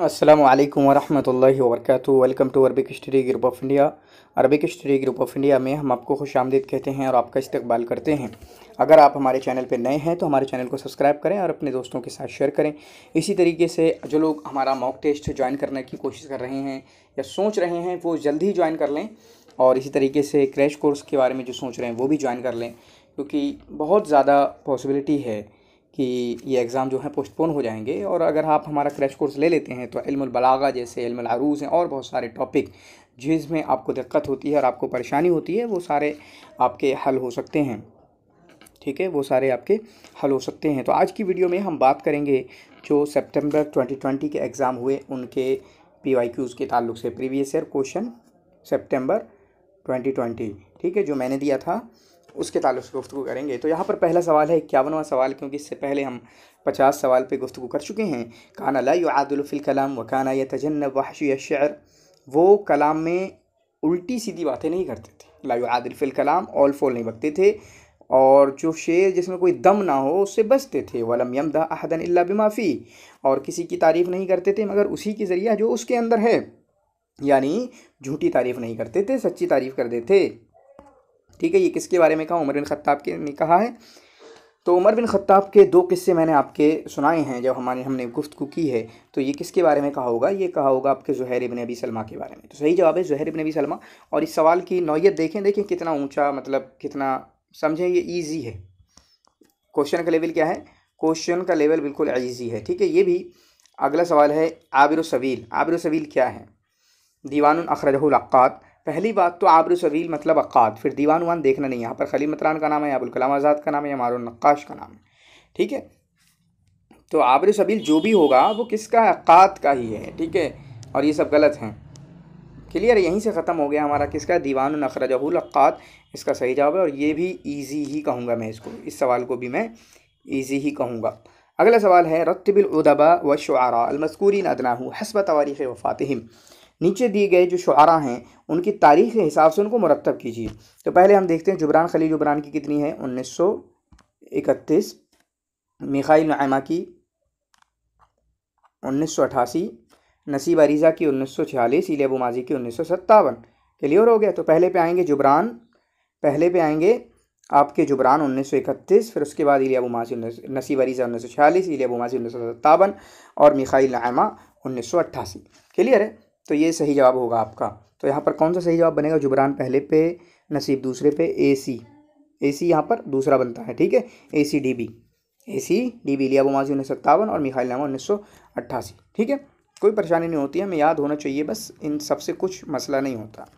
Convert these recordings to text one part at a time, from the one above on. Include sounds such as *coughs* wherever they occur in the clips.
असलम वरहमल वरक welcome to Arabic history group of India Arabic history group of India में हम आपको खुश आमदीद कहते हैं और आपका इस्तकबाल करते हैं अगर आप हमारे चैनल पर नए हैं तो हमारे चैनल को सब्सक्राइब करें और अपने दोस्तों के साथ शेयर करें इसी तरीके से जो लोग हमारा मॉक टेस्ट ज्वाइन करने की कोशिश कर रहे हैं या सोच रहे हैं वो जल्द ही ज्वाइन कर लें और इसी तरीके से क्रैश कोर्स के बारे में जो सोच रहे हैं वो भी ज्वाइन कर लें क्योंकि बहुत ज़्यादा पॉसिबिलिटी है कि ये एग्ज़ाम जो है पोस्टपोन हो जाएंगे और अगर आप हमारा क्रैश कोर्स ले लेते हैं तो बलागा जैसे इल्मरूज़ हैं और बहुत सारे टॉपिक जिसमें आपको दिक्कत होती है और आपको परेशानी होती है वो सारे आपके हल हो सकते हैं ठीक है वो सारे आपके हल हो सकते हैं तो आज की वीडियो में हम बात करेंगे जो सितंबर 2020 के एग्ज़ाम हुए उनके पी वाई क्यूज़ के ताल्लुक से previous year question September twenty ठीक है जो मैंने दिया था उसके ताल्लुक से गुफ्तु करेंगे तो यहाँ पर पहला सवाल है इक्यावनवा सवाल क्योंकि इससे पहले हम पचास सवाल पे गुफ्तु कर चुके हैं काना ला युआदुलफ़िल कलाम व काना या तजन्नब या शर वो कलाम में उल्टी सीधी बातें नहीं करते थे ला युआदुलफ़िल कलाम ऑल फोल नहीं बकते थे और जो शेर जिसमें कोई दम ना हो उससे बचते थे वलम यमदा अहदन अल्ला बिमाफ़ी और किसी की तारीफ़ नहीं करते थे मगर उसी के ज़रिया जो उसके अंदर है यानी झूठी तारीफ़ नहीं करते थे सच्ची तारीफ़ करते थे ठीक है ये किसके बारे में कहा उमर बिन खत्ताब के ने कहा है तो उमर बिन खत्ताब के दो किस्से मैंने आपके सुनाए हैं जब हमारे हमने गुफ्तु की है तो ये किसके बारे में कहा होगा ये कहा होगा आपके जहर इबन अबी सलमा के बारे में तो सही जवाब है जहर इबन अबी सलमा और इस सवाल की नौीयत देखें देखें कितना ऊँचा मतलब कितना समझें ये ईजी है क्वेश्चन का लेवल क्या है क्वेश्चन का लेवल बिल्कुल ईजी है ठीक है ये भी अगला सवाल है आबिर सवील आबिर सवील क्या है दीवान अखरजहलक़ात पहली बात तो आबरू सवील मतलब अकाद फिर दीवान वान देखना नहीं यहाँ पर खली मतरान का नाम है अबुलकलाम आज़ाद का नाम है या नक्काश का नाम है ठीक है तो आबर सबील जो भी होगा वो किसका अक़ात का ही है ठीक है और ये सब गलत हैं क्लियर यहीं से ख़त्म हो गया हमारा किसका दीवान नखरजहुलक़ात इसका सही जवाब है और ये भी ईजी ही कहूँगा मैं इसको इस सवाल को भी मैं ईजी ही कहूँगा अगला सवाल है रतबिलदबा व शुरा अलमस्कूरीन अदनाहू हसब तवारीख़ वफ़ातहम नीचे दिए गए जो शुरा हैं उनकी तारीख के हिसाब से उनको मुरतब कीजिए तो पहले हम देखते हैं जुबरान खलील जुबरान की कितनी है उन्नीस सौ इकतीस मिखाइल नयमा की उन्नीस सौ अठासी नसीब अरीज़ा की उन्नीस सौ छियालीस अबू माजी की उन्नीस सौ सत्तावन क्लियर हो गया तो पहले पे आएंगे जुबरान पहले पे आएंगे आपके जुबरान 1931 फिर उसके बाद इलिया माजी नसीब अरीज़ा उन्नीस सौ छियालीस इलिया माज़ी उन्नीस सौ सत्तावन और मिखाइल नायमा उन्नीस सौ अट्ठासी क्लियर है तो ये सही जवाब होगा आपका तो यहाँ पर कौन सा सही जवाब बनेगा जुबरान पहले पे नसीब दूसरे पे ए सी ए सी यहाँ पर दूसरा बनता है ठीक है A C D B A C D B लिया माजी उन्नीस सौ सत्तावन और मिखाइल नामा उन्नीस सौ अट्ठासी ठीक है कोई परेशानी नहीं होती है हमें याद होना चाहिए बस इन सबसे कुछ मसला नहीं होता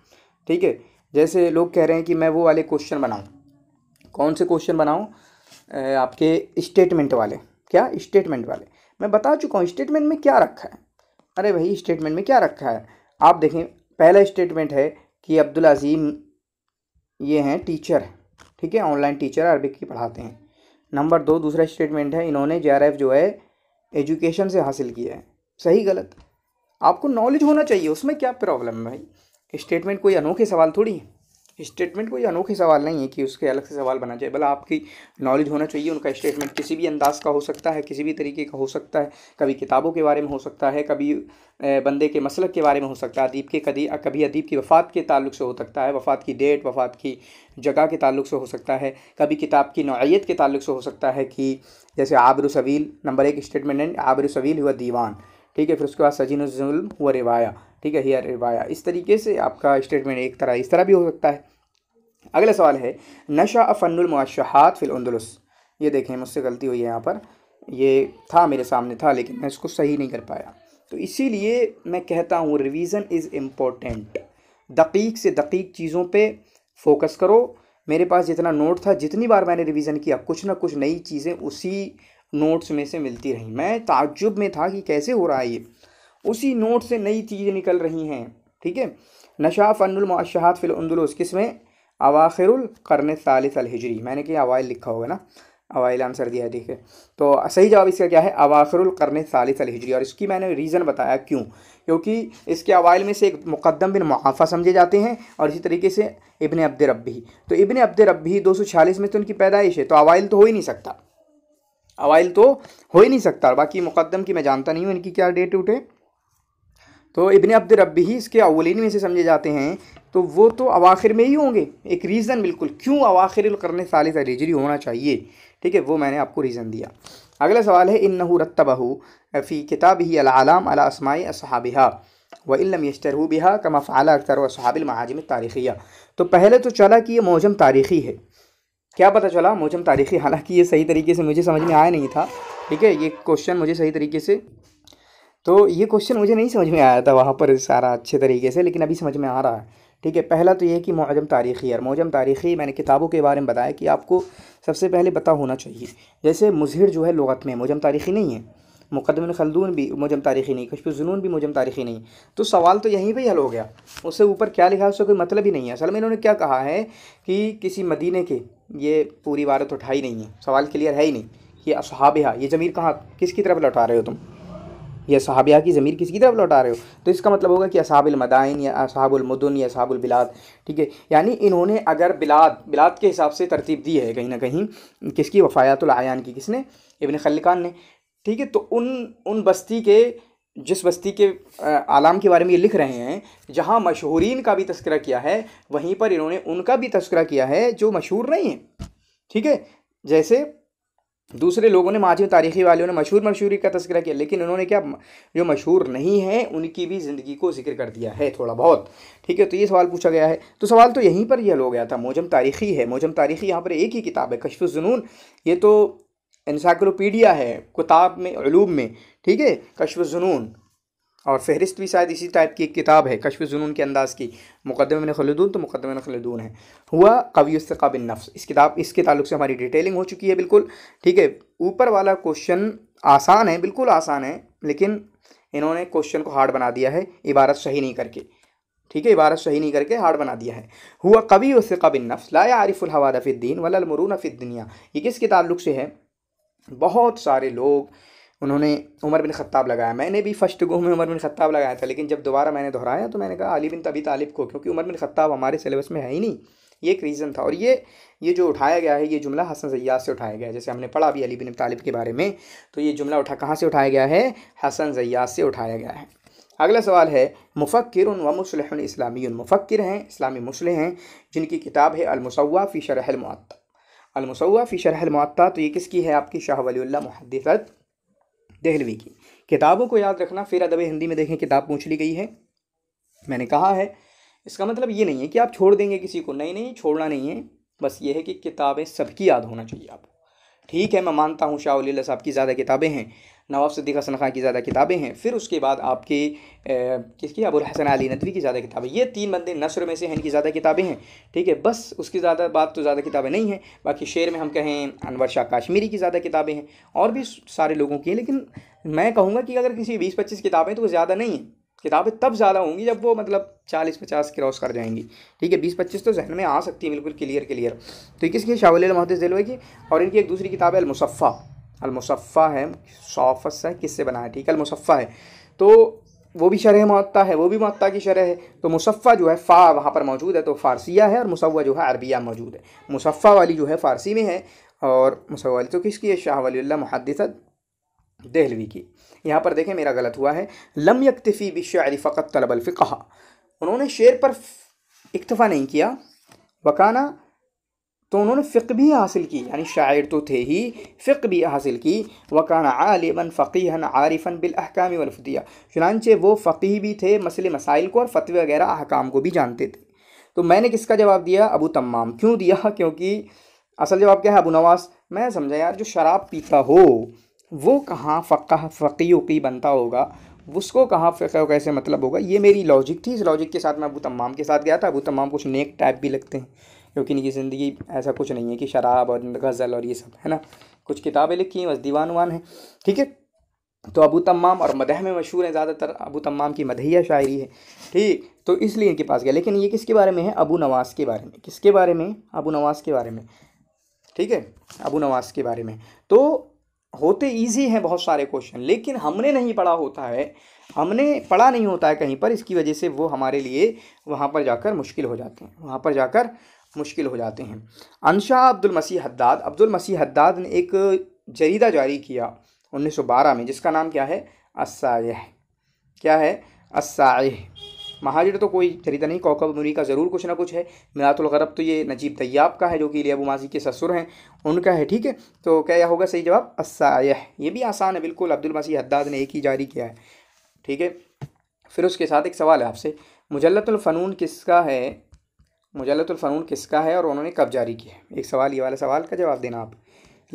ठीक है जैसे लोग कह रहे हैं कि मैं वो वाले क्वेश्चन बनाऊँ कौन से क्वेश्चन बनाऊँ आपके स्टेटमेंट वाले क्या स्टेटमेंट वाले मैं बता चुका हूँ स्टेटमेंट में क्या रखा है अरे भाई स्टेटमेंट में क्या रखा है आप देखें पहला स्टेटमेंट है कि अब्दुल अजीम ये हैं टीचर ठीक है ऑनलाइन टीचर अरबिक की पढ़ाते हैं नंबर दो दूसरा स्टेटमेंट है इन्होंने जे जो है एजुकेशन से हासिल किया है सही गलत आपको नॉलेज होना चाहिए उसमें क्या प्रॉब्लम है भाई स्टेटमेंट कोई अनोखे सवाल थोड़ी है स्टेटमेंट कोई अनोखे सवाल नहीं है कि उसके अलग से सवाल बना जाए भला आपकी नॉलेज होना चाहिए उनका स्टेटमेंट किसी भी अंदाज का हो सकता है किसी भी तरीके का हो सकता है कभी किताबों के बारे में हो सकता है कभी बंदे के मसलक के बारे में हो सकता है अदीब के कदी कभी अदीब की वफ़ात के ताल्लुक से हो सकता है वफ़ात की डेट वफ़ात की जगह के ताल्लुक से हो सकता है कभी किताब की नौीयत के ताल्लुक से हो सकता है कि जैसे आबर सवील नंबर एक स्टेटमेंट आबर आबरू सवील हुआ दीवान ठीक है फिर उसके बाद सजीन जुल्म हुआ रिवाया ठीक है हियर रिवाया इस तरीके से आपका स्टेटमेंट एक तरह इस तरह भी हो सकता है अगला सवाल है नशा फ़नुल फिलंदुलस ये देखें मुझसे गलती हुई है यहाँ पर ये था मेरे सामने था लेकिन मैं इसको सही नहीं कर पाया तो इसीलिए मैं कहता हूँ रिवीज़न इज़ इम्पोर्टेंट दकीक से दकीक चीज़ों पे फोकस करो मेरे पास जितना नोट था जितनी बार मैंने रिवीज़न किया कुछ ना कुछ नई चीज़ें उसी नोट्स में से मिलती रहीं मैं ताज्जुब में था कि कैसे हो रहा है ये उसी नोट से नई चीज़ें निकल रही हैं ठीक है नशा फ़नमाशात फ़िलंदलूस किस में अवाखिरकरन सालसलहिजरी मैंने कि अवाइल लिखा होगा ना अवाइल आंसर दिया है है तो सही जवाब इसका क्या है अवाखिरकरन सालसलहिजरी और इसकी मैंने रीज़न बताया क्यों क्योंकि इसके अवाइल में से एक मुकदम बिन मुआफ़ा समझे जाते हैं और इसी तरीके से इबन अब्द रबी तो इबन अब्द रबी दो सौ छियालीस में तो इनकी पैदाइश है तो अवाइल तो हो ही नहीं सकता अवाइल तो हो ही नहीं सकता और बाकी मुकदम की मैं जानता नहीं हूँ इनकी क्या डेट उठे तो इबन अब्द रबी ही इसके अवलिन में से समझे जाते हैं तो वो तो अवाखिर में ही होंगे एक रीज़न बिल्कुल क्यों अवाखिर करने साल हिजरी होना चाहिए ठीक है वो मैंने आपको रीज़न दिया अगला सवाल है इन रत्तबहू फ़ी किताब ही अलाम अला असमाई असहाबिहा व इलम यशतरहू बिहा कमा फ़ाला अख्तर वसहाबिल महाजम तारीख़िया तो पहले तो चला कि ये मौजम तारीख़ी है क्या पता चला मौजम तारीख़ी हालांकि ये सही तरीके से मुझे समझ में आया नहीं था ठीक है ये क्वेश्चन मुझे सही तरीके से तो ये क्वेश्चन मुझे नहीं समझ में आया था वहाँ पर सारा अच्छे तरीके से लेकिन अभी समझ में आ रहा है ठीक है पहला तो ये कि मौजम तारीख़ी और मौजम तारीख़ी मैंने किताबों के बारे में बताया कि आपको सबसे पहले पता होना चाहिए जैसे मुजहर जो है लगत में मौजम तारीख़ी नहीं है मुकदम खलदून भी मौजम तारीख़ी नहीं खुशबू जुनून भी मौजम तारीख़ी नहीं तो सवाल तो यहीं पर ही हल हो गया उससे ऊपर क्या लिखा उससे उसका कोई मतलब ही नहीं है असल में इन्होंने क्या कहा है कि किसी मदीने के ये पूरी वारत उठाई नहीं है सवाल क्लियर है ही नहीं कि असहाब ये जमीर कहाँ किसकी तरफ लौटा रहे हो तुम या सहाबिया की ज़मीर किसी की तरफ लौटा रहे हो तो इसका मतलब होगा कि असाबुलमदाइन या असाबुलमदन या असाबुलबिलाद ठीक है यानी इन्होंने अगर बिलाद बिलाद के हिसाब से तरतीब दी है कहीं ना कहीं किसकी वफ़ायातुलआयान की किसने इबन खलकान ने ठीक है तो उन उन बस्ती के जिस बस्ती के आलाम के बारे में ये लिख रहे हैं जहाँ मशहूरीन का भी तस्करा किया है वहीं पर इन्होंने उनका भी तस्करा किया है जो मशहूर नहीं है ठीक है जैसे दूसरे लोगों ने माजी तारीखी वालों ने मशहूर मशहूरी का तस्करा किया लेकिन उन्होंने क्या जो मशहूर नहीं है उनकी भी ज़िंदगी को जिक्र कर दिया है थोड़ा बहुत ठीक है तो ये सवाल पूछा गया है तो सवाल तो यहीं पर यह हो गया था मोजम तारीखी है मोजम तारीखी यहाँ पर एक ही किताब है कशफ जुनून ये तो इंसाइक्लोपीडिया है किताब में अलूब में ठीक है कशफ जुनून और फहरिस्त भी शायद इसी टाइप की एक किताब है कशफ जुनून के अंदाज़ की मुकदमे खलदून तो मुकदमे खलदून है हुआ कवी उसकाबिल नफ्स इस किताब इसके ताल्लुक से हमारी डिटेलिंग हो चुकी है बिल्कुल ठीक है ऊपर वाला क्वेश्चन आसान है बिल्कुल आसान है लेकिन इन्होंने क्वेश्चन को हार्ड बना दिया है इबारत सही नहीं करके ठीक है इबारत सही नहीं करके हार्ड बना दिया है हुआ कवि उससे कबिन नफ्स ला आरिफुलहवादफ़िद्दीन वलमरून फ़िद्दनिया ये किसके ताल्लुक से है बहुत सारे लोग उन्होंने उमर बिन ख़त्ताब लगाया मैंने भी फ़र्स्ट गो में उमर बिन ख़त्ताब लगाया था लेकिन जब दोबारा मैंने दोहराया तो मैंने कहा अली बिन तबी तालिब को क्योंकि उमर बिन ख़त्ताब हमारे सिलेबस में है ही नहीं ये एक रीज़न था और ये ये जो उठाया गया है ये जुमला हसन जयाद से उठाया गया है जैसे हमने पढ़ा अभी अली बिन तालिब के बारे में तो ये जुमला उठा कहाँ से उठाया गया है हसन जयाद से उठाया गया है अगला सवाल है मुफ़क्र व मुसलहन इस्लामी मुफ़क्र हैं इस्लामी मुसलह हैं जिनकी किताब है अलमसवा फ़ी शरहलमत्ता अलमसवा फ़ी शरहलमत्ता तो ये किसकी है आपकी शाह वली महदत दहलवी की किताबों को याद रखना फिर अदब हिंदी में देखें किताब पूछ ली गई है मैंने कहा है इसका मतलब ये नहीं है कि आप छोड़ देंगे किसी को नहीं नहीं छोड़ना नहीं है बस ये है कि किताबें सबकी याद होना चाहिए आपको ठीक है मैं मानता हूँ शाह साहब की ज़्यादा किताबें हैं नवाब सिद्दीक हसन खां की ज़्यादा किताबें हैं फिर उसके बाद आपकी किसकी अबुल हसन अली नदवी की ज़्यादा किताबें ये तीन बंदे नसर में से हैं इनकी ज़्यादा किताबें हैं ठीक है बस उसकी ज़्यादा बात तो ज़्यादा किताबें नहीं हैं बाकी शेर में हम कहें अनवर शाह काश्मीरी की ज़्यादा किताबें हैं और भी सारे लोगों की हैं लेकिन मैं कहूँगा कि अगर किसी बीस पच्चीस किताबें तो वो ज़्यादा नहीं हैं किताबें तब ज़्यादा होंगी जब वो मतलब चालीस पचास क्रॉस कर जाएंगी ठीक है बीस पच्चीस तो जहन में आ सकती है बिल्कुल क्लियर क्लियर तो ये किसकी शावल महदिस दिलवाई की और इनकी एक दूसरी किताब है अलमुसफ़ा अलमुसफ़ा है सौफस है किससे बना है ठीक है अलमुसफ़ा है तो वो भी शरह मत्ता है वो भी मत्ता की शरह है तो मुसफ़ा जो है फ़ा वहाँ पर मौजूद है तो फ़ारसिया है और मुसवा जो है अरबिया मौजूद है मुसफ़ा वाली जो है फ़ारसी में है और मुसवा वाली तो किसकी है शाह वली महदस दहलवी की यहाँ पर देखें मेरा गलत हुआ है लम यकतफ़ी बि शायरी फ़कत तलबलफ़ा उन्होंने शेर पर इक्तफ़ा नहीं किया वकाना तो उन्होंने फ़िक भी हासिल की यानी शायर तो थे ही फ़िक भी हासिल की वकाना आलिमन फ़कीहन आरिफन बिल अहकाम वलफ़तिया चुनानचे वो फ़कीह भी थे मसले मसाइल को और फतवे वगैरह अहकाम को भी जानते थे तो मैंने किसका जवाब दिया अबू तमाम क्यों दिया क्योंकि असल जवाब क्या है अबू नवास मैं समझा यार जो शराब पीता हो वो कहाँ फ़क़ा फ़की उकी बनता होगा उसको कहाँ फ़िका कैसे मतलब होगा ये मेरी लॉजिक थी इस लॉजिक के साथ मैं अबू तमाम के साथ गया था अबू तमाम कुछ नेक टाइप भी लगते हैं क्योंकि इनकी ज़िंदगी ऐसा कुछ नहीं है कि शराब और गज़ल और ये सब है ना कुछ किताबें लिखी हैं बस दीवान वान है ठीक है तो अबू तमाम और मदह में मशहूर हैं ज़्यादातर अबू तमाम की मदहिया शायरी है ठीक तो इसलिए इनके पास गया लेकिन ये किसके बारे में है अबू नवास के बारे में किसके बारे में अबू नवास के बारे में ठीक है अबू नवास के बारे में तो होते इजी हैं बहुत सारे क्वेश्चन लेकिन हमने नहीं पढ़ा होता है हमने पढ़ा नहीं होता है कहीं पर इसकी वजह से वो हमारे लिए वहाँ पर जाकर मुश्किल हो जाते हैं वहाँ पर जाकर मुश्किल हो जाते हैं अनशाह Abdul Masih Haddad Abdul Masih Haddad ने एक जरीदा जारी किया 1912 में जिसका नाम क्या है असाह क्या है असायह महाजर तो कोई जरीदा नहीं कौकब नूरी का ज़रूर कुछ ना कुछ है मिरातुलगरब तो ये नजीब तैयाब का है जो कि लिया माजी के ससुर हैं उनका है ठीक है तो क्या होगा सही जवाब असायह ये भी आसान है बिल्कुल अब्दुल मसीह हद्दाद ने एक ही जारी किया है ठीक है फिर उसके साथ एक सवाल है आपसे मुजलतुल्फ़नून किसका है मुजलतफ़नून किसका है और उन्होंने कब जारी किया है एक सवाल ये वाला सवाल का जवाब देना आप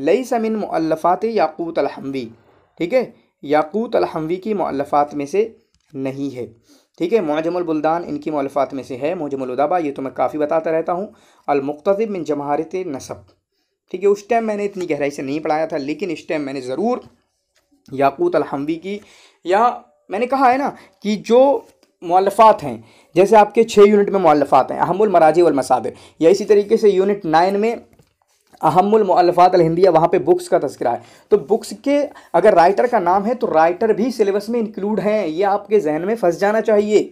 लई समिन मुल्लफ़ात याकूत अलहमवी ठीक है याकूत अलहमवी की मुल्लफ़ात में से नहीं है ठीक है मुआजमलबुल्दान इनकी मुअल्फ़ात में से है मुजमलुदाबा ये तो मैं काफ़ी बताता रहता हूँ अलमुख्तब मिन जमहारत नसब ठीक है उस टाइम मैंने इतनी गहराई से नहीं पढ़ाया था लेकिन इस टाइम मैंने ज़रूर याकूत अलहमवी की या मैंने कहा है ना कि जो मुअल्फ़ात हैं जैसे आपके छः यूनिट में मुअल्फ़ात हैं अहमुल मराजी वलमसादिर या इसी तरीके से यूनिट नाइन में अहमुल मुअल्फ़ात हिंदिया वहाँ पे बुक्स का तस्करा है तो बुक्स के अगर राइटर का नाम है तो राइटर भी सिलेबस में इंक्लूड हैं ये आपके जहन में फंस जाना चाहिए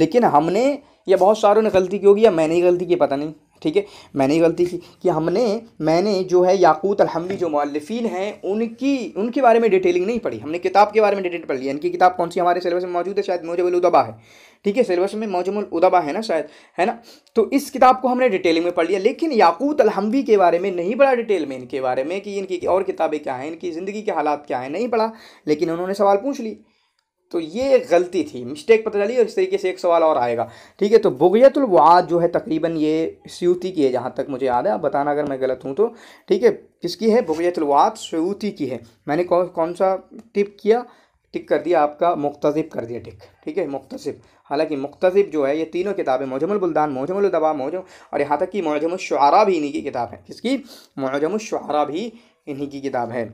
लेकिन हमने या बहुत सारों ने गलती की होगी या मैंने ही गलती की पता नहीं ठीक है मैंने ही गलती की कि हमने मैंने जो है याकूत अलहमदी जो मौलफिन हैं उनकी उनके बारे में डिटेलिंग नहीं पढ़ी हमने किताब के बारे में डिटेल पढ़ लिया इनकी किताब कौन सी हमारे सिलेबस में मौजूद है शायद मुझे बलूदबा है ठीक है सिलेबस में मौजूद उदबा है ना शायद है ना तो इस किताब को हमने डिटेलिंग में पढ़ लिया लेकिन याकूत अलहमवी के बारे में नहीं पढ़ा डिटेल में इनके बारे में कि इनकी और किताबें क्या हैं इनकी ज़िंदगी के हालात क्या हैं नहीं पढ़ा लेकिन उन्होंने सवाल पूछ ली तो ये गलती थी मिस्टेक पता चली और इस तरीके से एक सवाल और आएगा ठीक है तो बुगयतुलवाद जो है तकरीबन ये स्यूती की है जहाँ तक मुझे याद है आप बताना अगर मैं गलत हूँ तो ठीक है किसकी है बुगयतुलवाद सूती की है मैंने कौन कौन सा टिप किया टिक कर दिया आपका मुख्तिब कर दिया टिक ठीक है मुख्तिब हालांकि मुख्तिब जो है ये तीनों किताबें मौजमल बुलदान मौजमल दबा मौजम और यहाँ तक कि मौजम शुरा भी इन्हीं की किताब है किसकी मौजम शुरा भी इन्हीं की किताब है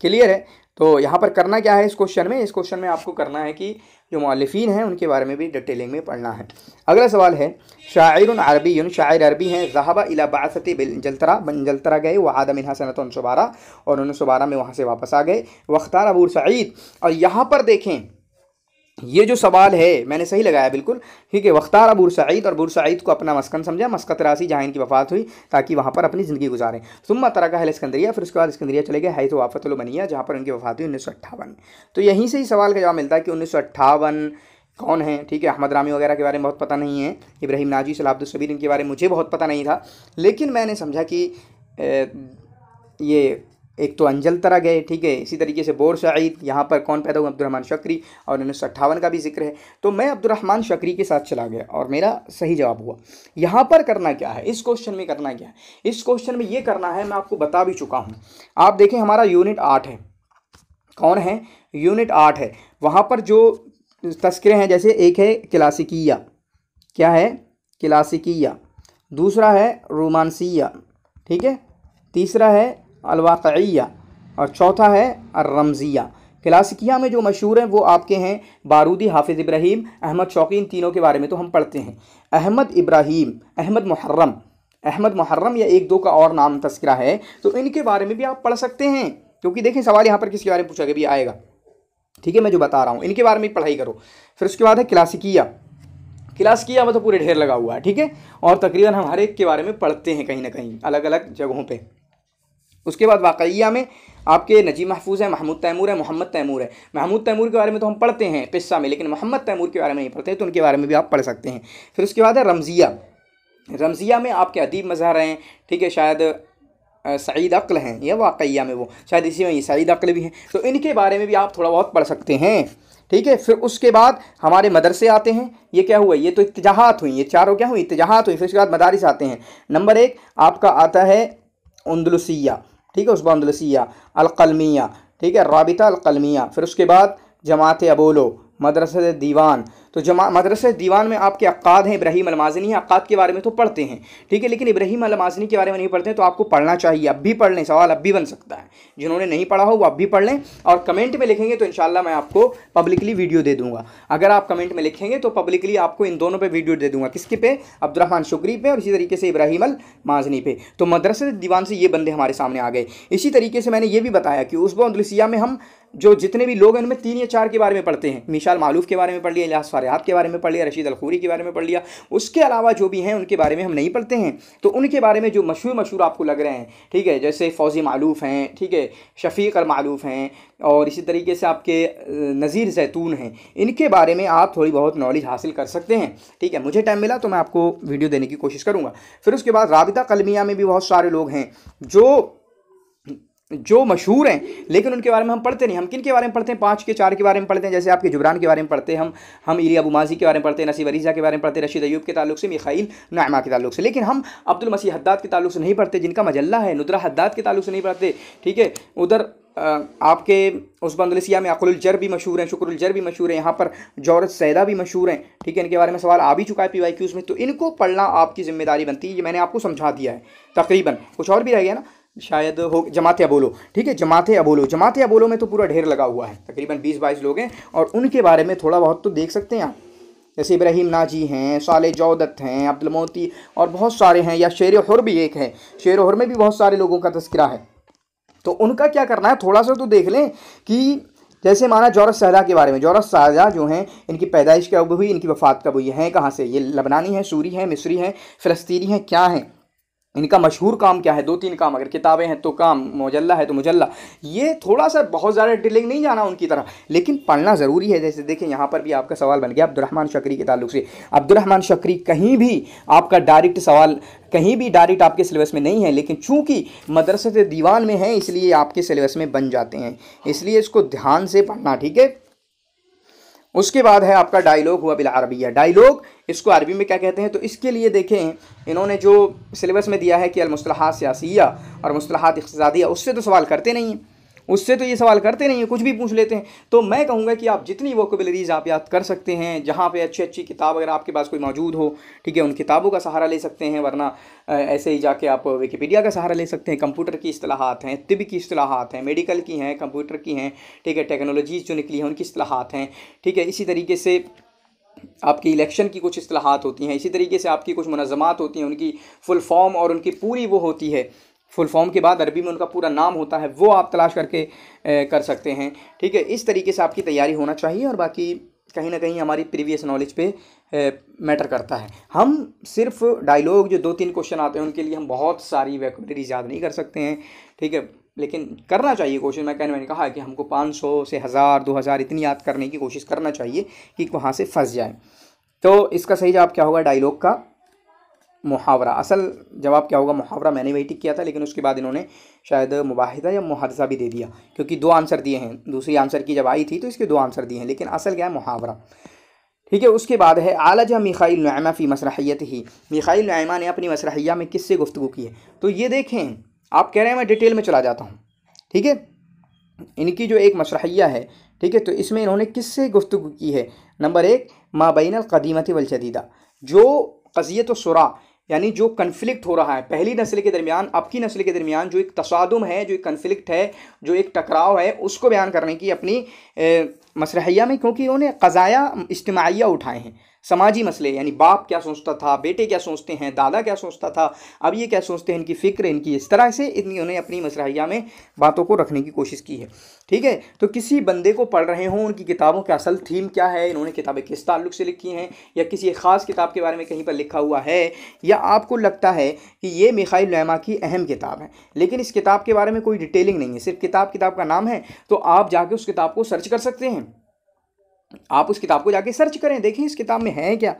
क्लियर है तो यहाँ पर करना क्या है इस क्वेश्चन में इस क्वेश्चन में आपको करना है कि जो मौलफिन हैं उनके बारे में भी डिटेलिंग में पढ़ना है अगला सवाल है शायर अरबी शायर अरबी हैं जहाबा इला बासत जलतरा बन जलतरा गए वह आदम इन्हा सनत उन और उन्नीस सौ बारह में वहाँ से वापस आ गए वख्तार अबू सईद और यहाँ पर देखें ये जो सवाल है मैंने सही लगाया बिल्कुल ठीक है वख्तारा सईद और सईद को अपना मस्कन समझा मस्कत राशि जहाँ इनकी वफात हुई ताकि वहाँ पर अपनी ज़िंदगी गुजारें सुम्मा तरह का हलस्कंदरिया फिर उसके बाद स्कंदरिया चले गए वाफत वाफ़तुलमनिया जहाँ पर उनकी वफात हुई उन्नीस सौ अट्ठावन तो यहीं से ही सवाल का जवाब मिलता है कि उन्नीस सौ अट्ठावन कौन है ठीक है अहमद रामी वगैरह के बारे में बहुत पता नहीं है इब्राहिम नाजी सलाब्दुलसबीर इनके बारे में मुझे बहुत पता नहीं था लेकिन मैंने समझा कि ये एक तो अंजल तरह गए ठीक है इसी तरीके से बोर सईद यहाँ पर कौन पैदा हुआ अब्दुलरहमान शक्री और उन्नीस का भी जिक्र है तो मैं अब्दुलरहमान शक्री के साथ चला गया और मेरा सही जवाब हुआ यहाँ पर करना क्या है इस क्वेश्चन में करना क्या है इस क्वेश्चन में ये करना है मैं आपको बता भी चुका हूँ आप देखें हमारा यूनिट आठ है कौन है यूनिट आठ है वहाँ पर जो तस्करे हैं जैसे एक है क्लासिकिया क्या है क्लासिकिया दूसरा है रोमानसिया ठीक है तीसरा है अलवाक़िया और चौथा है रमज़िया क्लासिकिया में जो मशहूर हैं वो आपके हैं बारूदी हाफिज़ इब्राहीम अहमद शौकीन तीनों के बारे में तो हम पढ़ते हैं अहमद इब्राहीम अहमद मुहर्रम अहमद मुहर्रम या एक दो का और नाम तस्करा है तो इनके बारे में भी आप पढ़ सकते हैं क्योंकि देखें सवाल यहाँ पर किसके बारे में पूछा गया भी आएगा ठीक है मैं जो बता रहा हूँ इनके बारे में पढ़ाई करो फिर उसके बाद है क्लासिकिया क्लासिकिया में तो पूरे ढेर लगा हुआ है ठीक है और तकरीबन हम हर एक के बारे में पढ़ते हैं कहीं ना कहीं अलग अलग जगहों पर उसके बाद वाकैया में आपके नजी महफूज है महमूद तैमूर है मोहम्मद तैमूर है महमूद तैमूर के बारे में तो हम पढ़ते हैं पिस्सा में लेकिन मोहम्मद तैमूर के बारे में नहीं पढ़ते तो उनके बारे में भी आप पढ़ सकते हैं फिर उसके बाद है रमज़िया रमज़िया में आपके अदीब मज़हर हैं ठीक है शायद सईद अक्ल हैं या वाकैया में वो शायद इसी में ये सईद अक्ल भी हैं तो इनके बारे में भी आप थोड़ा बहुत पढ़ सकते हैं ठीक है फिर उसके बाद हमारे मदरसे आते हैं ये क्या हुआ ये तो इतजाहत हुई ये चारों क्या हुई इतजाहत हुई फिर उसके बाद मदारस आते हैं नंबर एक आपका आता है उंदलुसिया ठीक है उसबांदलसिया अलकलमिया ठीक है रबिता अलकलमिया फिर उसके बाद जमात अबोलो मदरसा दीवान तो जमा मदरस दीवान में आपके अक्काद हैं इब्राहिम अलमाजनी हैं अक्काद के बारे में तो पढ़ते हैं ठीक है लेकिन इब्राहिम अलमाजनी के बारे में नहीं पढ़ते तो आपको पढ़ना चाहिए अब भी पढ़ लें सवाल अब भी बन सकता है जिन्होंने नहीं पढ़ा हो वो अब भी पढ़ लें और कमेंट में लिखेंगे तो इन मैं आपको पब्लिकली वीडियो दे दूँगा अगर आप कमेंट में लिखेंगे तो पब्लिकली आपको इन दोनों पर वीडियो दे दूँगा किसके पे अब्दुलरहमान शुक्री पे और इसी तरीके से इब्राहिम अलमाजनी पे तो मदरस दीवान से ये बंदे हमारे सामने आ गए इसी तरीके से मैंने ये भी बताया कि उसबा उदलिसिया में हम जो जितने भी लोग हैं उनमें तीन या चार के बारे में पढ़ते हैं मिशाल मालूफ के बारे में पढ़ लिया इलास फरियाब के बारे में पढ़ लिया रशीद अलखूरी के बारे में पढ़ लिया उसके अलावा जो भी हैं उनके बारे में हम नहीं पढ़ते हैं तो उनके बारे में जो मशहूर मशहूर आपको लग रहे हैं ठीक है जैसे फौजी मालूफ हैं ठीक है शफीक और मालूफ हैं और इसी तरीके से आपके नज़ीर जैतून हैं इनके बारे में आप थोड़ी बहुत नॉलेज हासिल कर सकते हैं ठीक है मुझे टाइम मिला तो मैं आपको वीडियो देने की कोशिश करूँगा फिर उसके बाद राबिता कलमिया में भी बहुत सारे लोग हैं जो जो मशहूर हैं लेकिन उनके बारे में हम पढ़ते नहीं हम किन के बारे में पढ़ते हैं पाँच के चार के बारे में पढ़ते हैं जैसे आपके जुबरान के बारे में पढ़ते हैं हम हम इरी अबू माजी के बारे में पढ़ते हैं नसीब अरीजा के बारे में पढ़ते हैं रशीद अयूब के तालुक से मिखाइल नामा के तालुक से लेकिन हम अब्दुल मसीह हद्दाद के तालुक से नहीं पढ़ते जिनका मजल्ला है नुद्रा हद्दाद के तालुक से नहीं पढ़ते ठीक है उधर आपके उस बंदलसिया में अकुलजर भी मशहूर हैं शुक्रजर भी मशहूर है यहाँ पर जौरत सैदा भी मशहूर हैं ठीक है इनके बारे में सवाल आ भी चुका है पी वाई क्यूज़ में तो इनको पढ़ना आपकी ज़िम्मेदारी बनती है ये मैंने आपको समझा दिया है तकरीबन कुछ और भी रह गया ना शायद हो जमात अबोलो ठीक है जमात अबोलो जमात अबोलो में तो पूरा ढेर लगा हुआ है तकरीबन बीस बाईस लोग हैं और उनके बारे में थोड़ा बहुत तो देख सकते हैं आप जैसे इब्राहिम नाजी हैं साले जौदत हैं मोती और बहुत सारे हैं या शेर हर भी एक है शेर हर में भी बहुत सारे लोगों का तस्करा है तो उनका क्या करना है थोड़ा सा तो देख लें कि जैसे माना जौरस शाहजा के बारे में जौरस शाहजा जो हैं इनकी पैदाइश कब हुई इनकी वफात कब हुई है कहाँ से ये लबनानी है सूरी है मिस्री हैं फ़लस्तीनी हैं क्या हैं इनका मशहूर काम क्या है दो तीन काम अगर किताबें हैं तो काम मुजल्ला है तो मुजल्ला ये थोड़ा सा बहुत ज़्यादा डिटेलिंग नहीं जाना उनकी तरह लेकिन पढ़ना ज़रूरी है जैसे देखें यहाँ पर भी आपका सवाल बन गया अब्दुलरहमान शकरी के ताल्लुक से अब्दुलरहमान शकरी कहीं भी आपका डायरेक्ट सवाल कहीं भी डायरेक्ट आपके सिलेबस में नहीं है लेकिन चूंकि मदरसे दीवान में है इसलिए आपके सिलेबस में बन जाते हैं इसलिए इसको ध्यान से पढ़ना ठीक है उसके बाद है आपका डायलॉग हुआ बिला अरबिया डायलॉग इसको अरबी में क्या कहते हैं तो इसके लिए देखें इन्होंने जो सिलेबस में दिया है कि अलमसलाहत सियासिया और मुसलाहत इकतदिया उससे तो सवाल करते नहीं हैं उससे तो ये सवाल करते नहीं हैं कुछ भी पूछ लेते हैं तो मैं कहूँगा कि आप जितनी वोकेबलरीज आप याद कर सकते हैं जहाँ पे अच्छी अच्छी किताब अगर आपके पास कोई मौजूद हो ठीक है उन किताबों का सहारा ले सकते हैं वरना ऐसे ही जाके आप विकीपीडिया का सहारा ले सकते हैं कंप्यूटर की असलाहत हैं तिब की असलाहत हैं मेडिकल की हैं कंप्यूटर की हैं ठीक है टेक्नोलॉजीज़ जो निकली हैं उनकी असलाहत हैं ठीक है इसी तरीके से आपकी इलेक्शन की कुछ असलाहत होती हैं इसी तरीके से आपकी कुछ मुनज़मात होती हैं उनकी फुल फॉर्म और उनकी पूरी वो होती है फुल फॉर्म के बाद अरबी में उनका पूरा नाम होता है वो आप तलाश करके ए, कर सकते हैं ठीक है इस तरीके से आपकी तैयारी होना चाहिए और बाकी कहीं ना कहीं हमारी प्रीवियस नॉलेज पे मैटर करता है हम सिर्फ डायलॉग जो दो तीन क्वेश्चन आते हैं उनके लिए हम बहुत सारी वैकबलरीज याद नहीं कर सकते हैं ठीक है लेकिन करना चाहिए कोशिश मैं कहने मैंने कहा कि हमको 500 से हज़ार दो हज़ार इतनी याद करने की कोशिश करना चाहिए कि वहाँ से फंस जाए तो इसका सही जवाब क्या होगा डायलॉग का मुहावरा असल जवाब क्या होगा मुहावरा मैंने वही टिक किया था लेकिन उसके बाद इन्होंने शायद मुबाहिदा या मुहादसा भी दे दिया क्योंकि दो आंसर दिए हैं दूसरी आंसर की जब आई थी तो इसके दो आंसर दिए हैं लेकिन असल क्या है मुहावरा ठीक है उसके बाद है जहाँ मिखाइल नैमा फ़ी मसरहियत ही मिखाइल नैमा ने अपनी मसरहिया में किससे गुफ्तु की है तो ये देखें आप कह रहे हैं मैं डिटेल में चला जाता हूँ ठीक है इनकी जो एक मसरहिया है ठीक है तो इसमें इन्होंने किससे गुफ्तु की है नंबर एक माबैन कदीमत वलजदीदा जो कजियत सुरा यानी जो कन्फ्लिक्ट हो रहा है पहली नस्ल के दरमियान अब की नस्ल के दरमियान जो एक तसादम है जो एक कन्फ्लिक्ट है जो एक टकराव है उसको बयान करने की अपनी मसरहिया में क्योंकि उन्होंने कज़ाया इज्तमाहीया उठाए हैं समाजी मसले यानी बाप क्या सोचता था बेटे क्या सोचते हैं दादा क्या सोचता था अब ये क्या सोचते हैं इनकी फ़िक्र इनकी इस तरह से उन्हें अपनी मसरहिया में बातों को रखने की कोशिश की है ठीक है तो किसी बंदे को पढ़ रहे हों उनकी किताबों का असल थीम क्या है इन्होंने किताबें किस ताल्लुक से लिखी हैं या किसी ख़ास किताब के बारे में कहीं पर लिखा हुआ है या आपको लगता है कि ये मिखाइल लैमा की अहम किताब है लेकिन इस किताब के बारे में कोई डिटेलिंग नहीं है सिर्फ किताब किताब का नाम है तो आप जाके उस किताब को सर्च कर सकते हैं आप उस किताब को जाके सर्च करें देखें इस किताब में है क्या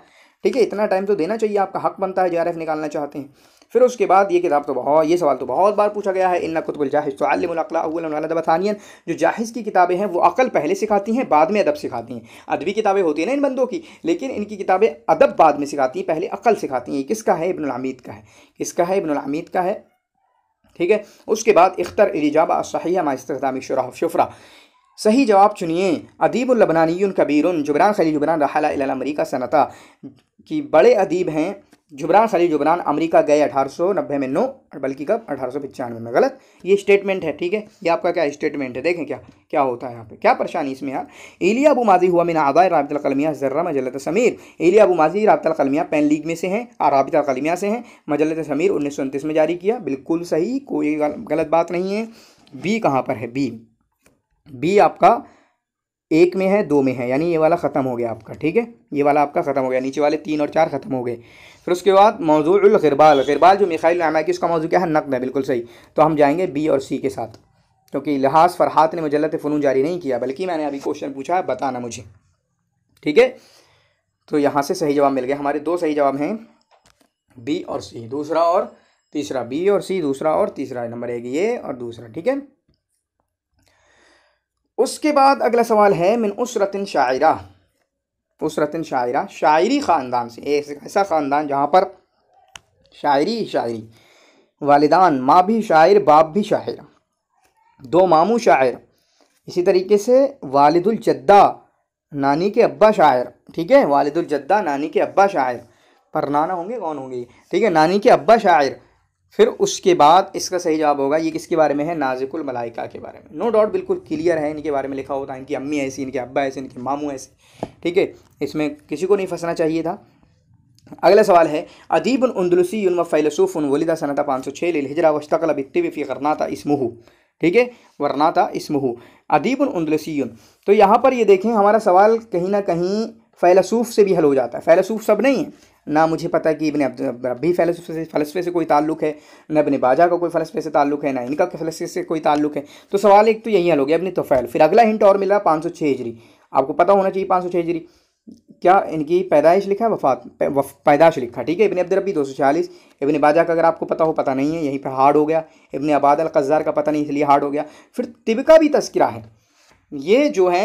ठीक है इतना टाइम तो देना चाहिए आपका हक बनता है जे निकालना चाहते हैं फिर उसके बाद ये किताब तो बहुत ये सवाल तो बहुत बार पूछा गया है इन्ना कुतबुल जाहिज तो आलमलानियन जो जाहिज़ की किताबें हैं वो अकल पहले सिखाती हैं बाद में अदब सिखाती हैं अदबी किताबें होती हैं ना इन बंदों की लेकिन इनकी किताबें अदब बाद में सिखाती हैं पहले अकल सिखाती हैं किसका है इबनआमीद का है किसका है इबनआमीद का है ठीक है उसके बाद इख्तर इजाबा सही मास्तमी शुरा शुफरा सही जवाब चुनिए अदीबुल लबनानी कबीर जुबरान खली जुबरान रहा अमरीका सनता की बड़े अदीब हैं जुबरान खली जुबरान अमरीका गए अठारह सौ नब्बे में नो बल्कि कब अठारह सौ पचानवे में गलत ये स्टेटमेंट है ठीक है ये आपका क्या स्टेटमेंट है देखें क्या क्या होता है यहाँ पे क्या परेशानी इसमें यार एलिया अबू माजी हुआ मीना आदाय कलमिया जर्रा मजलत समीर एलिया अबू माजी कलमिया पेन लीग में से हैं और कलमिया से हैं मजलत समीर उन्नीस में जारी किया बिल्कुल सही कोई गलत बात नहीं है बी कहाँ पर है बी बी आपका एक में है दो में है यानी ये वाला ख़त्म हो गया आपका ठीक है ये वाला आपका ख़त्म हो गया नीचे वाले तीन और चार ख़त्म हो गए फिर उसके बाद मौजूल गिरबाल गिरबाल जो मिखाइल नामा कि उसका मौजू क्या है नकद है बिल्कुल सही तो हम जाएंगे बी और सी के साथ क्योंकि तो लिहाज फरहात ने मुजलत फ़नून जारी नहीं किया बल्कि मैंने अभी क्वेश्चन पूछा है बताना मुझे ठीक है तो यहाँ से सही जवाब मिल गया हमारे दो सही जवाब हैं बी और सी दूसरा और तीसरा बी और सी दूसरा और तीसरा नंबर एक ये और दूसरा ठीक है उसके बाद अगला सवाल है मिन उसरतिन शायरा उसरतिन शायरा शायरी ख़ानदान से एक ऐसा ख़ानदान जहाँ पर शायरी शायरी वालदान माँ भी शायर बाप भी शायर दो मामू शायर इसी तरीके से वालदुलजद्दा नानी के अब्बा शायर ठीक है वालदुलजद्दा नानी के अब्बा शायर पर नाना होंगे कौन होंगे ठीक है नानी के अब्बा शायर फिर उसके बाद इसका सही जवाब होगा ये किसके बारे में है नाजिकुल मलाइका के बारे में नो डाउट बिल्कुल क्लियर है इनके बारे में लिखा होता है इनकी अम्मी ऐसी इनके अब्बा ऐसे इनके मामू ऐसे ठीक है इसमें किसी को नहीं फंसना चाहिए था अगला सवाल है अदीब उंदलुसी उन फ़ैलसूफ़ उन वलिदा सनता पाँच सौ छः लिलहजरा वशतकल बित्तिबी फ़ी करनाता इसमहू ठीक है वरनाता इसमहू अदीब उन्दलसी तो यहाँ पर ये देखें हमारा सवाल कहीं ना कहीं फ़ैलसूफ़ से भी हल हो जाता है फ़ैलसूफ़ सब नहीं है ना मुझे पता है कि इबन भी फ़लसफे से फ़लसफे से कोई ताल्लुक़ है ना इबन बाजा का कोई फ़लसफे से ताल्लुक़ है ना इनका फ़लसफे से कोई ताल्लुक़ है तो सवाल एक तो यही हल हो गया अपनी तोफ़ैल फिर अगला हिंट और मिला पाँच सौ छः हिजरी आपको पता होना चाहिए पाँच सौ छः हिजरी क्या इनकी पैदाइश लिखा है वफात वफ, पैदाइश लिखा ठीक है इबन अब्दरबी दो सौ छियालीस इबन बाजा का अगर आपको पता हो पता नहीं है यहीं पर हार्ड हो गया इबन आबाद अल कज़ार का पता नहीं इसलिए हार्ड हो गया फिर तिब का भी तस्करा है ये जो है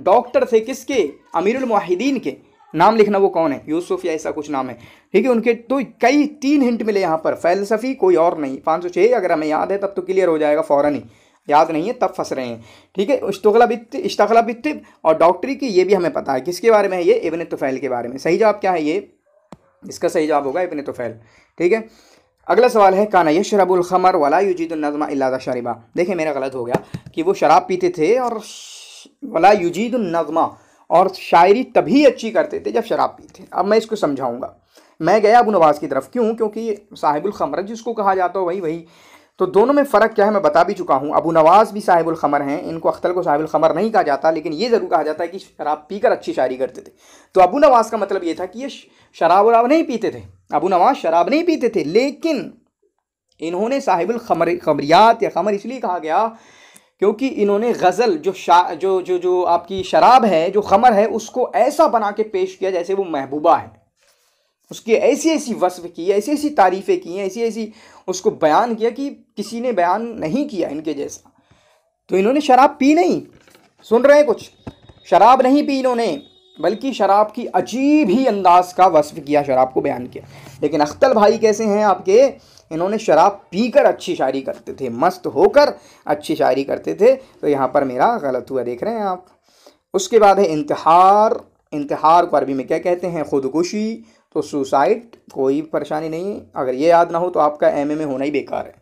डॉक्टर थे किसके अमीरुल अमीरमाहिदीन के नाम लिखना वो कौन है यूसुफ या ऐसा कुछ नाम है ठीक है उनके तो कई तीन हिंट मिले यहाँ पर फ़ैलसफ़ी कोई और नहीं पाँच सौ छः अगर हमें याद है तब तो क्लियर हो जाएगा फ़ौर ही याद नहीं है तब फंस रहे हैं ठीक है इश्तला बित्त इस्तला बित्त और डॉक्टरी की ये भी हमें पता है किसके बारे में है ये इबन तुफ़ैल के बारे में सही जवाब क्या है ये इसका सही जवाब होगा इबन तुफ़ैल ठीक है अगला सवाल है काना यशरबुल खमर वाला यूजीदुलनज़मा इलाजा शरीबा देखिए मेरा गलत हो गया कि वो शराब पीते थे और वला युजीद नगमा और शायरी तभी अच्छी करते थे जब शराब पीते अब मैं इसको समझाऊंगा मैं गया अबू नवाज़ की तरफ क्यों क्योंकि साहिबुल ख़मर जिसको कहा जाता हो वही वही तो दोनों में फ़र्क क्या है मैं बता भी चुका हूँ अबू नवाज़ भी साहिबुल ख़मर हैं इनको अख्तर को साहिबुल ख़मर नहीं कहा जाता लेकिन ये ज़रूर कहा जाता है कि शराब पीकर अच्छी शायरी करते थे तो अबू नवाज़ का मतलब ये था कि ये शराब वराब नहीं पीते थे अबू नवाज़ शराब नहीं पीते थे लेकिन इन्होंने साहिबुल खमर खमरियात या खमर इसलिए कहा गया क्योंकि इन्होंने गज़ल जो शा जो जो जो आपकी शराब है जो खमर है उसको ऐसा बना के पेश किया जैसे वो महबूबा है उसके ऐसी ऐसी वसफ़ की ऐसी ऐसी तारीफ़ें की हैं ऐसी ऐसी उसको बयान किया कि किसी ने बयान नहीं किया इनके जैसा तो इन्होंने शराब पी नहीं सुन रहे हैं कुछ शराब नहीं पी इन्होंने बल्कि शराब की अजीब ही अंदाज का वसफ़ किया शराब को बयान किया लेकिन अख्तर भाई कैसे हैं आपके इन्होंने शराब पीकर अच्छी शायरी करते थे मस्त होकर अच्छी शायरी करते थे तो यहाँ पर मेरा गलत हुआ देख रहे हैं आप उसके बाद है इंतहार इंतहार को अरबी में क्या कहते हैं खुदकुशी तो सुसाइड कोई परेशानी नहीं अगर ये याद ना हो तो आपका एम में होना ही बेकार है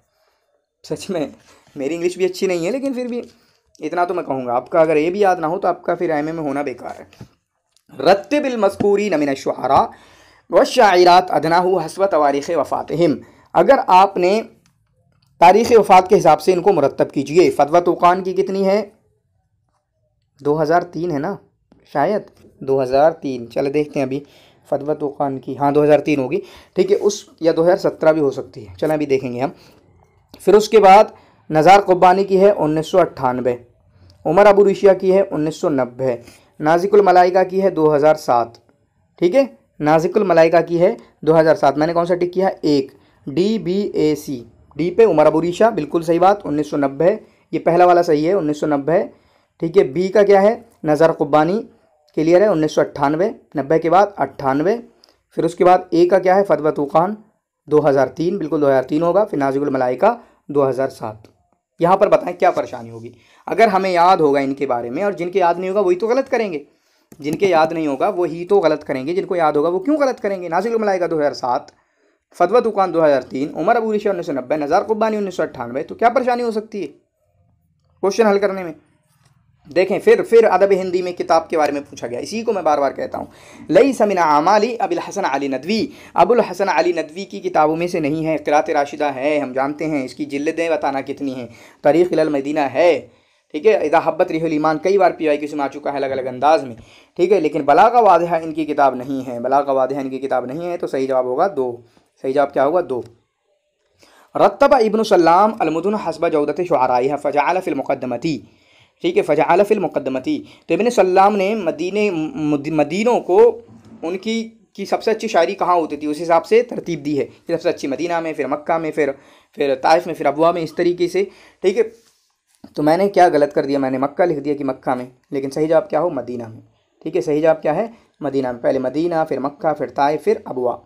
सच में मेरी इंग्लिश भी अच्छी नहीं है लेकिन फिर भी इतना तो मैं कहूँगा आपका अगर ये भी याद ना हो तो आपका फिर एम में होना बेकार है बिल मस्कूरी नमिन शुहरा व शायरात अदना हसब तवारीख़ वफ़ातहम अगर आपने तारीख़ वफ़ात के हिसाब से इनको मुरतब कीजिए फतवा तुकान की कितनी है 2003 है ना शायद 2003 चलो देखते हैं अभी फतवा तुकान की हाँ 2003 होगी ठीक है उस या 2017 भी हो सकती है चलें अभी देखेंगे हम फिर उसके बाद नज़ार कुब्बानी की है उन्नीस उमर अबू रिशिया की है उन्नीस सौ नब्बे नाजिकुल मलाइका की है 2007 ठीक है नाजिकुल मलाइका की है 2007 मैंने कौन सा टिक किया एक D B A C D पे उमर अबू रीशा बिल्कुल सही बात 1990 ये पहला वाला सही है 1990 ठीक है बी का क्या है नज़र कुब्बानी क्लियर है उन्नीस सौ नब्बे के बाद अट्ठानवे फिर उसके बाद ए का क्या है फतवा तूक़ान 2003 बिल्कुल 2003 होगा फिर नाजिकुल मलाइका 2007 यहाँ पर बताएं क्या परेशानी होगी अगर हमें याद होगा इनके बारे में और जिनके याद नहीं होगा वही तो गलत करेंगे जिनके याद नहीं होगा वही तो गलत करेंगे जिनको याद होगा वो क्यों गलत करेंगे नाजिकुल मलाइका दो हज़ार सात फतवा दुकान 2003 उमर अबू रिशा उन्नीस सौ नब्बे नज़ार कुब्बानी उन्नीस सौ अट्ठानवे तो क्या परेशानी हो सकती है क्वेश्चन हल करने में देखें फिर फिर अदब हिंदी में किताब के बारे में पूछा गया इसी को मैं बार बार कहता हूँ लई समिना आमाली अबिल हसन अली नदवी अबुल हसन अली नदवी की किताबों में से नहीं है किरात राशिदा है हम जानते हैं इसकी जिल्दें बताना कितनी हैं तारीख मदीना है ठीक है इदा हब्बत रिहलीमान कई बार पी आई क्यू में आ चुका है अलग अलग अंदाज में ठीक है लेकिन बला का वादा इनकी किताब नहीं है बला का वादहा इनकी किताब नहीं है तो सही जवाब होगा दो सही जवाब क्या होगा दो रतबा इबन सलाम अलमदन हसबा जौदत शुराई फ़जाल फ़िलमक़दमती ठीक है फ़जाल फ़िलमक़दमती तो इबन सलाम ने मदीने मदीनों को उनकी की सबसे अच्छी शायरी कहाँ होती थी उस हिसाब से तरतीब दी है कि सबसे अच्छी मदीना में फिर मक्का में फिर फिर ताइफ में फिर अबुआ में इस तरीके से ठीक है तो मैंने क्या गलत कर दिया मैंने मक्का लिख दिया कि मक्का में लेकिन सही जवाब क्या हो मदीना में ठीक है सही जवाब क्या है मदीना में पहले मदीना फिर मक्का फिर ताइफ फिर अबवा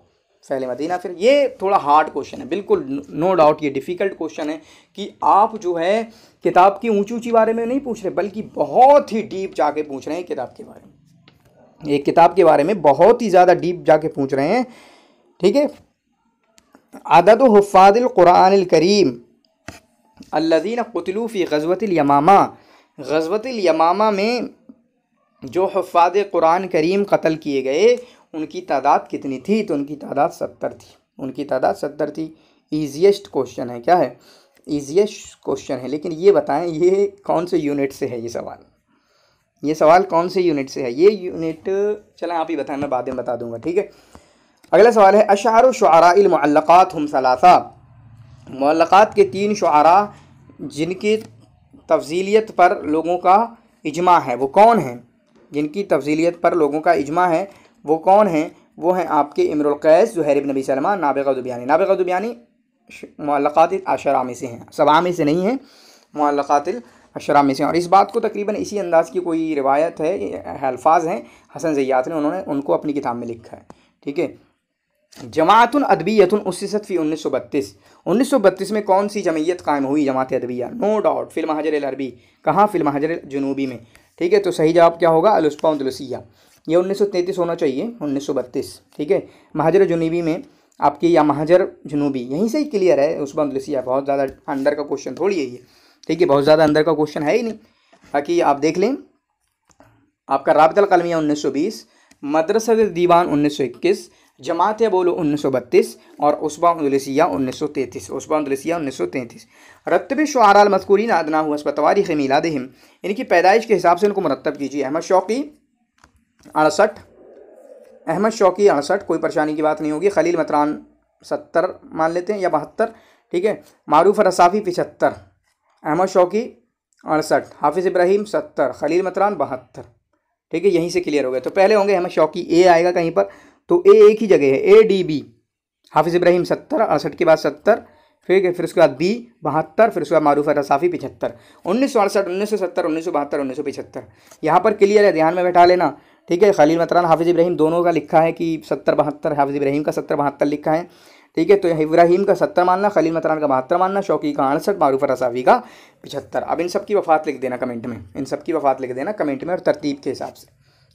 फैले मदीना फिर ये थोड़ा हार्ड क्वेश्चन है बिल्कुल नो डाउट ये डिफ़िकल्ट क्वेश्चन है कि आप जो है किताब की ऊंची ऊंची बारे में नहीं पूछ रहे बल्कि बहुत ही डीप जाके पूछ रहे हैं किताब के बारे में एक किताब के बारे में बहुत ही ज़्यादा डीप जाके पूछ रहे हैं ठीक है अदद हफ़ादिल कुरान करीम अल्लादीन कतलूफ़ी गजवतलयमामा गजवतलयमामा में जो हफ़ाद कुरान करीम कत्ल किए गए उनकी तादाद कितनी थी तो उनकी तादाद सत्तर थी उनकी तादाद सत्तर थी ईजिएस्ट क्वेश्चन है क्या है ईजिएस्ट क्वेश्चन है लेकिन ये बताएं ये कौन से यूनिट से है ये सवाल ये सवाल कौन से यूनिट से है ये यूनिट चलें आप ही बताएं मैं बाद में बता दूंगा ठीक है अगला सवाल है अशार शुराक़ात हम सलासा मल्लक़ात के तीन शुरा जिनकी तफजीलियत पर लोगों का इजमा है वो कौन है जिनकी तफजीलीत पर लोगों का इजमा है वो कौन हैं वो हैं आपके इमरकैस जो इबन नबी सलमा नाबिका दुबियानी मल्लक़ातिल अशरा में से हैं सबा में से नहीं हैं मल्लक़ातिल अशरा में से और इस बात को तकरीबन इसी अंदाज़ की कोई रिवायत है अल्फाज हैं हसन जयात ने उन्होंने उनको अपनी किताब में लिखा है ठीक है जमातुल अदबियत उसत फ़ी उन्नीस सौ बत्तीस उन्नीस सौ बत्तीस में कौन सी जमीयत कायम हुई जमात अदबिया नो डाउट फिल्म हजर अरबी कहाँ फिल्म हजर जनूबी में ठीक है तो सही जवाब क्या होगा अलुस्पा दुलसिया ये 1933 होना चाहिए 1932 ठीक है महाजर जुनूबी में आपकी या महाजर जुनूबी यहीं से ही क्लियर है उस्मान लसिया बहुत ज़्यादा अंदर का क्वेश्चन थोड़ी है ये ठीक है बहुत ज़्यादा अंदर का क्वेश्चन है ही नहीं बाकी आप देख लें आपका राबतल कलमिया बीस मदरस दीवान इक्कीस जमात बोलो 1932 और उसबाउलसिया 1933 सौ 1933 रतब शुआर मस्कूरीन अदना हुआ तवारीख़ मिलादहिम इनकी पैदाइश के हिसाब से इनको मरतब कीजिए अहमद शौकी अड़सठ अहमद शौकी अड़सठ कोई परेशानी की बात नहीं होगी खलील मतरान सत्तर मान लेते हैं या बहत्तर ठीक है मारूफ रसाफ़ी पिछहत्तर अहमद शौकी अड़सठ हाफिज़ इब्राहिम सत्तर खलील मतरान बहत्तर ठीक है यहीं से क्लियर हो गया तो पहले होंगे अहमद शौकी ए आएगा कहीं पर तो ए एक ही जगह है ए डी बी हाफिज़ इब्राहिम सत्तर अड़सठ के बाद सत्तर ठीक है फिर उसके बाद बी बहत्तर फिर उसके बाद मारूफ रसाफ़ी पिछहत्तर उन्नीस सौ अड़सठ उन्नीस सौ सत्तर उन्नीस सौ बहत्तर उन्नीस सौ पिछहत्तर यहाँ पर क्लियर है ध्यान में बैठा लेना ठीक है खलील मतरान हाफिज़ इब्राहिम दोनों का लिखा है कि सत्तर बहत्तर हाफिज़ इब्राहिम का सत्तर बहत्तर लिखा है ठीक है तो इब्राहिम का सत्तर मानना खलील मतरान का बहत्तर मानना शौकी का अड़सठ मारूफ रसावी का पिछहत्तर अब इन सब की वफात लिख देना कमेंट में इन सब की वफात लिख देना कमेंट में और तरतीब के हिसाब से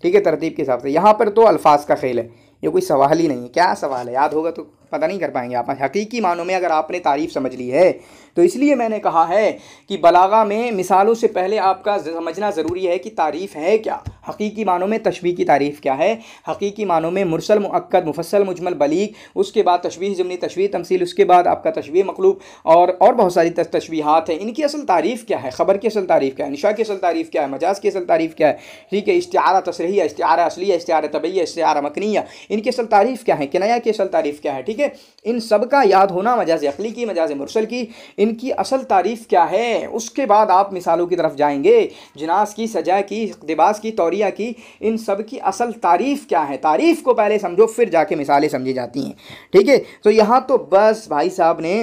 ठीक है तरतीब के हिसाब से यहाँ पर तो अल्फाज का खेल है ये कोई सवाल ही नहीं है क्या सवाल है याद होगा तो पता नहीं कर पाएंगे आप हकीकी मानों में अगर आपने तारीफ़ समझ ली है तो इसलिए मैंने कहा है कि बलागा में मिसालों से पहले आपका समझना ज़रूरी है कि तारीफ़ है क्या हकीकी मानों में तशबी की तारीफ़ क्या है हकीकी मानों में मुरसल मुक्द मुफसल मुजमल बलीग उसके बाद तशवी ज़मनी तशवी तमसील उसके बाद आपका तशवी मखलूब और और बहुत सारी तशवीहत हैं इनकी असल तारीफ़ क्या है ख़बर की असल तारीफ़ क्या है निशा की असल तारीफ़ क्या है मजाज की असल तारीफ़ क्या है ठीक है इश्तारा तसरिया इश्तारा असलिया इश्तारा तबैया इश्तारा मकनिया इनकी असल तारीफ़ क्या है किनाया की असल तारीफ़ क्या है ठीक है ठीक है इन सब का याद होना मजाज अखली की मजाज मुरसल की इनकी असल तारीफ़ क्या है उसके बाद आप मिसालों की तरफ जाएंगे जनास की सजा की दिबास की तौरिया की इन सब की असल तारीफ़ क्या है तारीफ़ को पहले समझो फिर जाके मिसालें समझी जाती हैं ठीक है तो यहाँ तो बस भाई साहब ने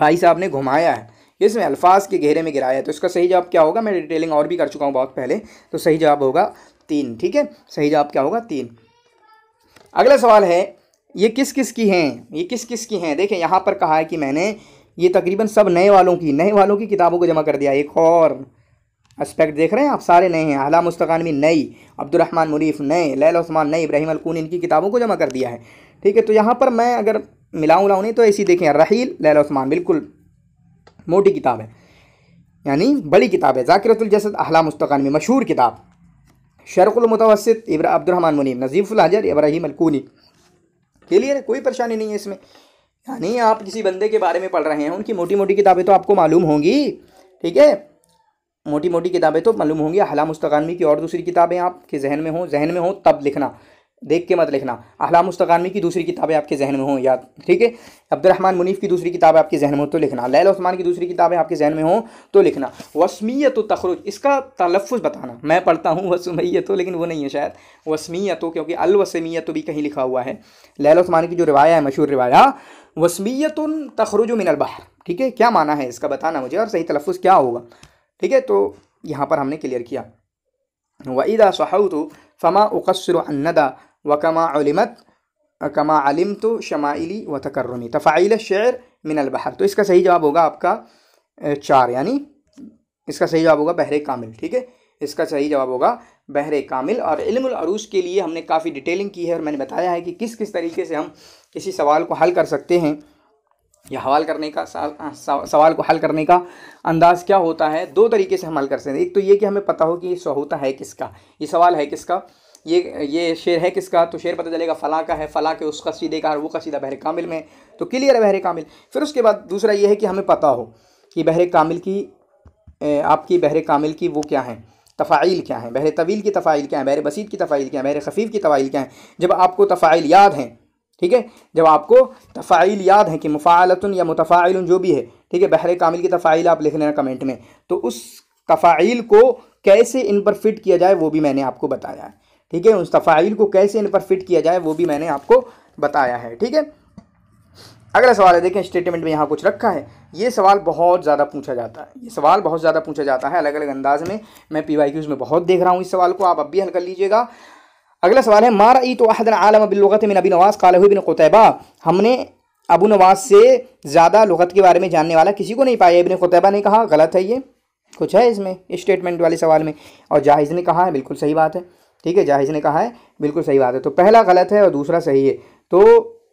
भाई साहब ने घुमाया है इसमें अल्फाज के घेरे में गिराया है तो इसका सही जवाब क्या होगा मैं डिटेलिंग और भी कर चुका हूँ बहुत पहले तो सही जवाब होगा तीन ठीक है सही जवाब क्या होगा तीन अगला सवाल है ये किस किस की हैं ये किस किस की हैं देखें यहाँ पर कहा है कि मैंने ये तकरीबन सब नए वालों की नए वालों की किताबों को जमा कर दिया एक और एस्पेक्ट देख रहे हैं आप सारे नए हैं अला मुस्तकानवी नई अब्दुलरहमान मुनीफ नए लैल उस्मान नई इब्राहिम अलकून इनकी किताबों को जमा कर दिया है ठीक है तो यहाँ पर मैं अगर मिलाऊँ उलाऊँ नहीं तो ऐसी देखें रहील लैल उस्मान बिल्कुल मोटी किताब है यानी बड़ी किताब है जाकिरतुलजसद अला मुस्तकानवी मशहूर किताब शरकुलमतवसत मुतवसत अब्दुलरहमान मुनीफ नजीफ़ुल हजर इब्राहिम अलकूनी क्लियर है कोई परेशानी नहीं है इसमें यानी आप किसी बंदे के बारे में पढ़ रहे हैं उनकी मोटी मोटी किताबें तो आपको मालूम होंगी ठीक है मोटी मोटी किताबें तो मालूम होंगी हला मुस्तकानवी की और दूसरी किताबें आपके जहन में हों जहन में हों तब लिखना देख के मत लिखना अहला मुस्तकानवी की दूसरी किताबें आपके जहन में हों या ठीक है अब्दुलरहमान मुनीफ की दूसरी किताबें आपके जहन में हो तो लिखना लैल उस्मान की दूसरी किताबें आपके जहन में हों तो लिखना वसमीयत तखरुज इसका तलफ़ बताना मैं पढ़ता हूँ हो लेकिन वो नहीं है शायद वसमीयत क्योंकि अलवसमीयत भी कहीं लिखा हुआ है लैल उस्मान की जो रिवाया है मशहूर रवाया वसमीयत तखरुज मिनलबहर ठीक है क्या माना है इसका बताना मुझे और सही तलफ़ क्या होगा ठीक है तो यहाँ पर हमने क्लियर किया वईदा तो फमा उकसर अन्नदा वक़मात उलिमत कमा आलिम तो शमाइली व तकर्रमी तफ़ाइल शेर मिन अलबहर तो इसका सही जवाब होगा आपका चार यानी इसका सही जवाब होगा बहरे कामिल ठीक है इसका सही जवाब होगा बहरे कामिल और इल्मरूस के लिए हमने काफ़ी डिटेलिंग की है और मैंने बताया है कि किस किस तरीके से हम किसी सवाल को हल कर सकते हैं या हवाल करने का सवाल को हल करने का अंदाज़ क्या होता है दो तरीके से हम हल कर सकते हैं एक तो ये कि हमें पता हो कि ये होता है किसका ये सवाल है किसका ये ये शेर है किसका तो शेर पता चलेगा फ़लाँ का है फ़लाँ के उस कसीदे का और वो कसीदा बहर कामिल में तो क्लियर है बहर कामिल फिर उसके बाद दूसरा ये है कि हमें पता हो कि बहर कामिल की आपकी बहर कामिल की वो क्या है तफ़ाइल क्या हैं बहर तवील की तफ़ाइल क्या है बहर बसीत की तफ़ाइल क्या है बहर खफीफ़ की तफ़ाइल क्या है जब आपको तफ़ाइल याद हैं ठीक है जब आपको तफ़ाइल याद हैं कि मुफ़ालतन या मुतफ़ाइल जो भी है ठीक है बहर कामिल की तफ़ाइल आप लिख लेना कमेंट में तो उस तफ़ाइल को कैसे इन पर फिट किया जाए वो भी मैंने आपको बताया है ठीक है उस तफ़ाइल को कैसे इन पर फिट किया जाए वो भी मैंने आपको बताया है ठीक है अगला सवाल है देखें स्टेटमेंट में यहाँ कुछ रखा है ये सवाल बहुत ज़्यादा पूछा जाता है ये सवाल बहुत ज़्यादा पूछा जाता है अलग अलग अंदाज में मैं पी वाई क्यूज़ में बहुत देख रहा हूँ इस सवाल को आप अब भी हल कर लीजिएगा अगला सवाल है मार ई तो अहदन आलम बिलगत में नबी नवाज़ काल बिन कुतैबा हमने अबू नवाज से ज़्यादा लगत के बारे में जानने वाला किसी को नहीं पाया इबन कुतैबा ने कहा गलत है ये कुछ है इसमें स्टेटमेंट वाले सवाल में और जाहिज़ ने कहा है बिल्कुल सही बात है ठीक है जाहिज ने कहा है बिल्कुल सही बात है तो पहला गलत है और दूसरा सही है तो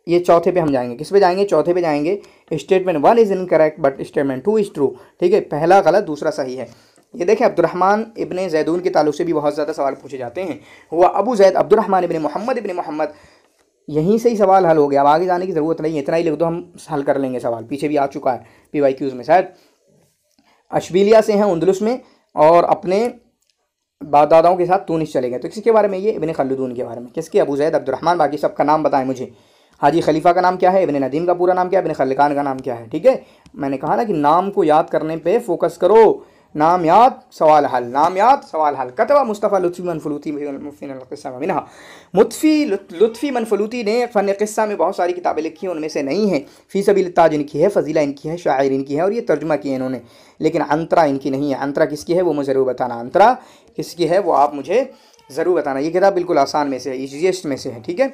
ये चौथे पे हम जाएंगे किस पे जाएंगे चौथे पे जाएंगे statement one is incorrect but statement two is true ठीक है पहला गलत दूसरा सही है ये देखें अब्दुलरहमान इबन जैदून के ताल्लुक से भी बहुत ज़्यादा सवाल पूछे जाते हैं हुआ अबू जैद अब्दुलरहमान इबन मोहम्मद इबन मोहम्मद यहीं से ही सवाल हल हो गया अब आगे जाने की ज़रूरत नहीं है इतना ही लिख दो हम हल कर लेंगे सवाल पीछे भी आ चुका है पी वाई क्यूज़ में शायद अशबीलिया से हैं उन्दलुस में और अपने दादाओं के साथ तूनिस चले गए तो किसके बारे में ये इबन खलदून के बारे में किसके अबू जैद अब्दुलरहमान बाकी सबका नाम बताएं मुझे हाजी खलीफा का नाम क्या है इबन नदीम का पूरा नाम क्या है इबन खलकान का नाम क्या है ठीक है मैंने कहा ना कि नाम को याद करने पर फोकस करो नाम याद सवाल हल नाम याद सवाल हल कतवा मुस्तफ़ा लुफ़ी मनफलूती मिनहा मुतफ़ी लुफ़ी मनफलूती ने फ़न क़स्सा में बहुत सारी किताबें लिखी हैं उनमें से नहीं है फ़ीस सभी इनकी है फ़जीला इनकी है शायर इनकी है और ये तर्जुमा किए इन्होंने लेकिन अंतरा इनकी नहीं है अंतरा किसकी है वो मुझे ज़रूर बताना अंतरा किसकी है वो आप मुझे ज़रूर बताना ये किताब बिल्कुल आसान में से है ईजीएस्ट में से है ठीक है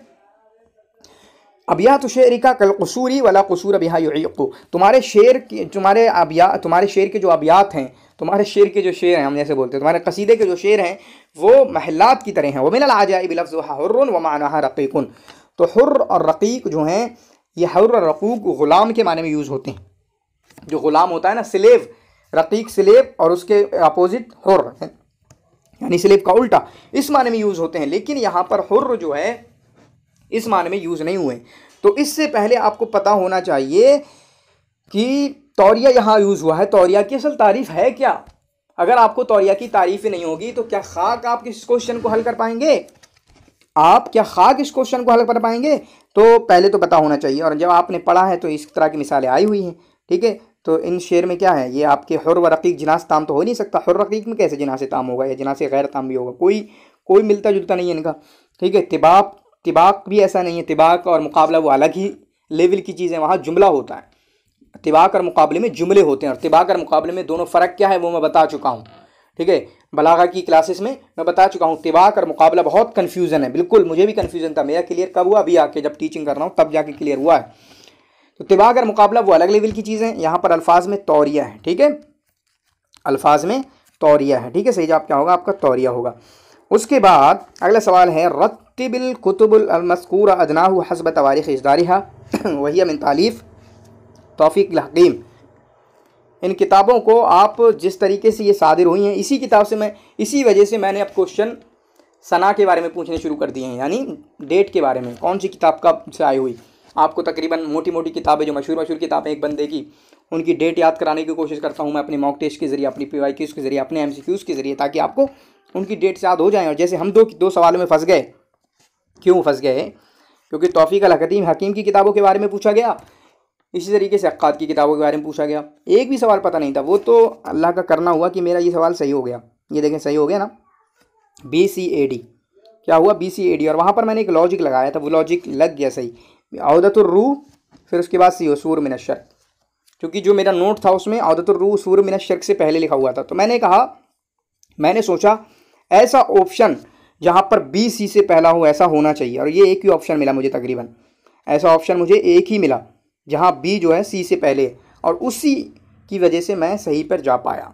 अबिया तो शेर का कल कसूरी वाला कसूर अबिया युको तुम्हारे शेर की तुम्हारे अबिया तुम्हारे शेर के जो अबियात हैं तुम्हारे शेर के जो शेर हैं हम जैसे बोलते हैं तुम्हारे कसीदे के जो शेर हैं वो महलात की तरह हैं वो मिनल जाए लफ्ज़ हर व माना रकीकुन तो हर और रकीक जो हैं ये हर और रकूक ग़ुलाम के माने में यूज़ होते हैं जो ग़ुलाम होता है ना सिलेब रकीक सिलेब और उसके अपोज़िट हर यानी स्लेब का उल्टा इस माने में यूज़ होते हैं लेकिन यहां पर हुर्र जो है इस माने में यूज़ नहीं हुए तो इससे पहले आपको पता होना चाहिए कि तौरिया यहाँ यूज़ हुआ है तौरिया की असल तारीफ है क्या अगर आपको तौरिया की तारीफ ही नहीं होगी तो क्या खाक आप इस क्वेश्चन को हल कर पाएंगे आप क्या खाक इस क्वेश्चन को हल कर पाएंगे तो पहले तो पता होना चाहिए और जब आपने पढ़ा है तो इस तरह की मिसालें आई हुई हैं ठीक है तो इन शेर में क्या है ये आपके हर व रकीक जनास ताम तो हो नहीं सकता हर रकीक में कैसे जनास ताम होगा या जनास गैर ताम भी होगा कोई कोई मिलता जुलता नहीं है इनका ठीक है तिबाक तिबाक भी ऐसा नहीं है तिबाक और मुकाबला वो अलग ही लेवल की चीज़ है वहाँ जुमला होता है तिबाक और मुकाबले में जुमले होते हैं और तिबाक और मुकाबले में दोनों फ़र्क क्या है वो मैं बता चुका हूँ ठीक है बलागा की क्लासेस में मैं बता चुका हूँ तिबाक और मुकाबला बहुत कन्फ्यूज़न है बिल्कुल मुझे भी कन्फ्यूज़न था मेरा क्लियर कब हुआ अभी आके जब टीचिंग कर रहा हूँ तब जाके क्लियर हुआ है तो तिबा अगर मुकाबला वो अलग लेवल की चीज़ें यहाँ पर अल्फाज में तौरिया है ठीक है अल्फाज में तौरिया है ठीक है सही जवाब क्या होगा आपका तौरिया होगा उसके बाद अगला सवाल है रत्तिबिल कुतुबुलमस्कूर अदना हसब तवारीख इजदारिहा *coughs* वही अमिन तालीफ़ तोफ़ी हकीम इन किताबों को आप जिस तरीके से ये सादिर हुई हैं इसी किताब से मैं इसी वजह से मैंने अब क्वेश्चन सना के बारे में पूछने शुरू कर दिए हैं यानी डेट के बारे में कौन सी किताब कब से आई हुई आपको तकरीबन मोटी मोटी किताबें जो मशहूर मशहूर किताबें एक बंदे की उनकी डेट याद कराने की कोशिश करता हूँ मैं अपने मॉक टेस्ट के जरिए अपनी पी वाई क्यूज़ के जरिए अपने एम सी क्यूज़ के जरिए ताकि आपको उनकी डेट्स याद हो जाएँ और जैसे हम दो दो सवालों में फंस गए क्यों फंस गए क्योंकि तोफ़ी का हकीम हकीम की किताबों के बारे में पूछा गया इसी तरीके से अक्त की किताबों के बारे में पूछा गया एक भी सवाल पता नहीं था वो तो अल्लाह का करना हुआ कि मेरा ये सवाल सही हो गया ये देखें सही हो गया ना बी सी ए डी क्या हुआ बी सी ए डी और वहाँ पर मैंने एक लॉजिक लगाया था वो लॉजिक लग गया सही रू फिर उसके बाद सी हो सूर्य मिनशर क्योंकि जो मेरा नोट था उसमें अवदतुर्रू मिन मिनशर से पहले लिखा हुआ था तो मैंने कहा मैंने सोचा ऐसा ऑप्शन जहाँ पर बी सी से पहला हो ऐसा होना चाहिए और ये एक ही ऑप्शन मिला मुझे तकरीबन ऐसा ऑप्शन मुझे एक ही मिला जहाँ बी जो है सी से पहले और उसी की वजह से मैं सही पर जा पाया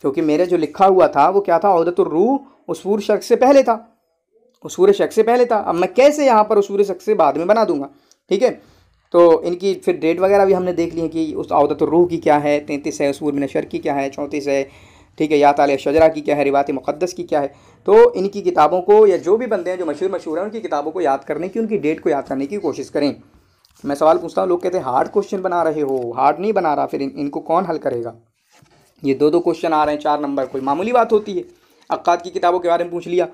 क्योंकि मेरे जो लिखा हुआ था वो क्या था अहदतुर्रू उसूर शर्क से पहले था सूर्य शक से पहले था अब मैं कैसे यहाँ पर सूर्य शक से बाद में बना दूंगा ठीक है तो इनकी फिर डेट वगैरह भी हमने देख ली है कि उस अवदत रूह की क्या है तैंतीस है सूर्य नशर शर की क्या है चौंतीस है ठीक है या ताल शजरा की क्या है रिवात मुक़दस की क्या है तो इनकी किताबों को या जो भी बंदे हैं जो मशहूर मशहूर हैं उनकी किताबों को याद करने की उनकी डेट को याद करने की कोशिश करें मैं सवाल पूछता हूँ लोग कहते हैं हार्ड क्वेश्चन बना रहे हो हार्ड नहीं बना रहा फिर इन, इनको कौन हल करेगा ये दो दो क्वेश्चन आ रहे हैं चार नंबर कोई मामूली बात होती है अक्त की किताबों के बारे में पूछ लिया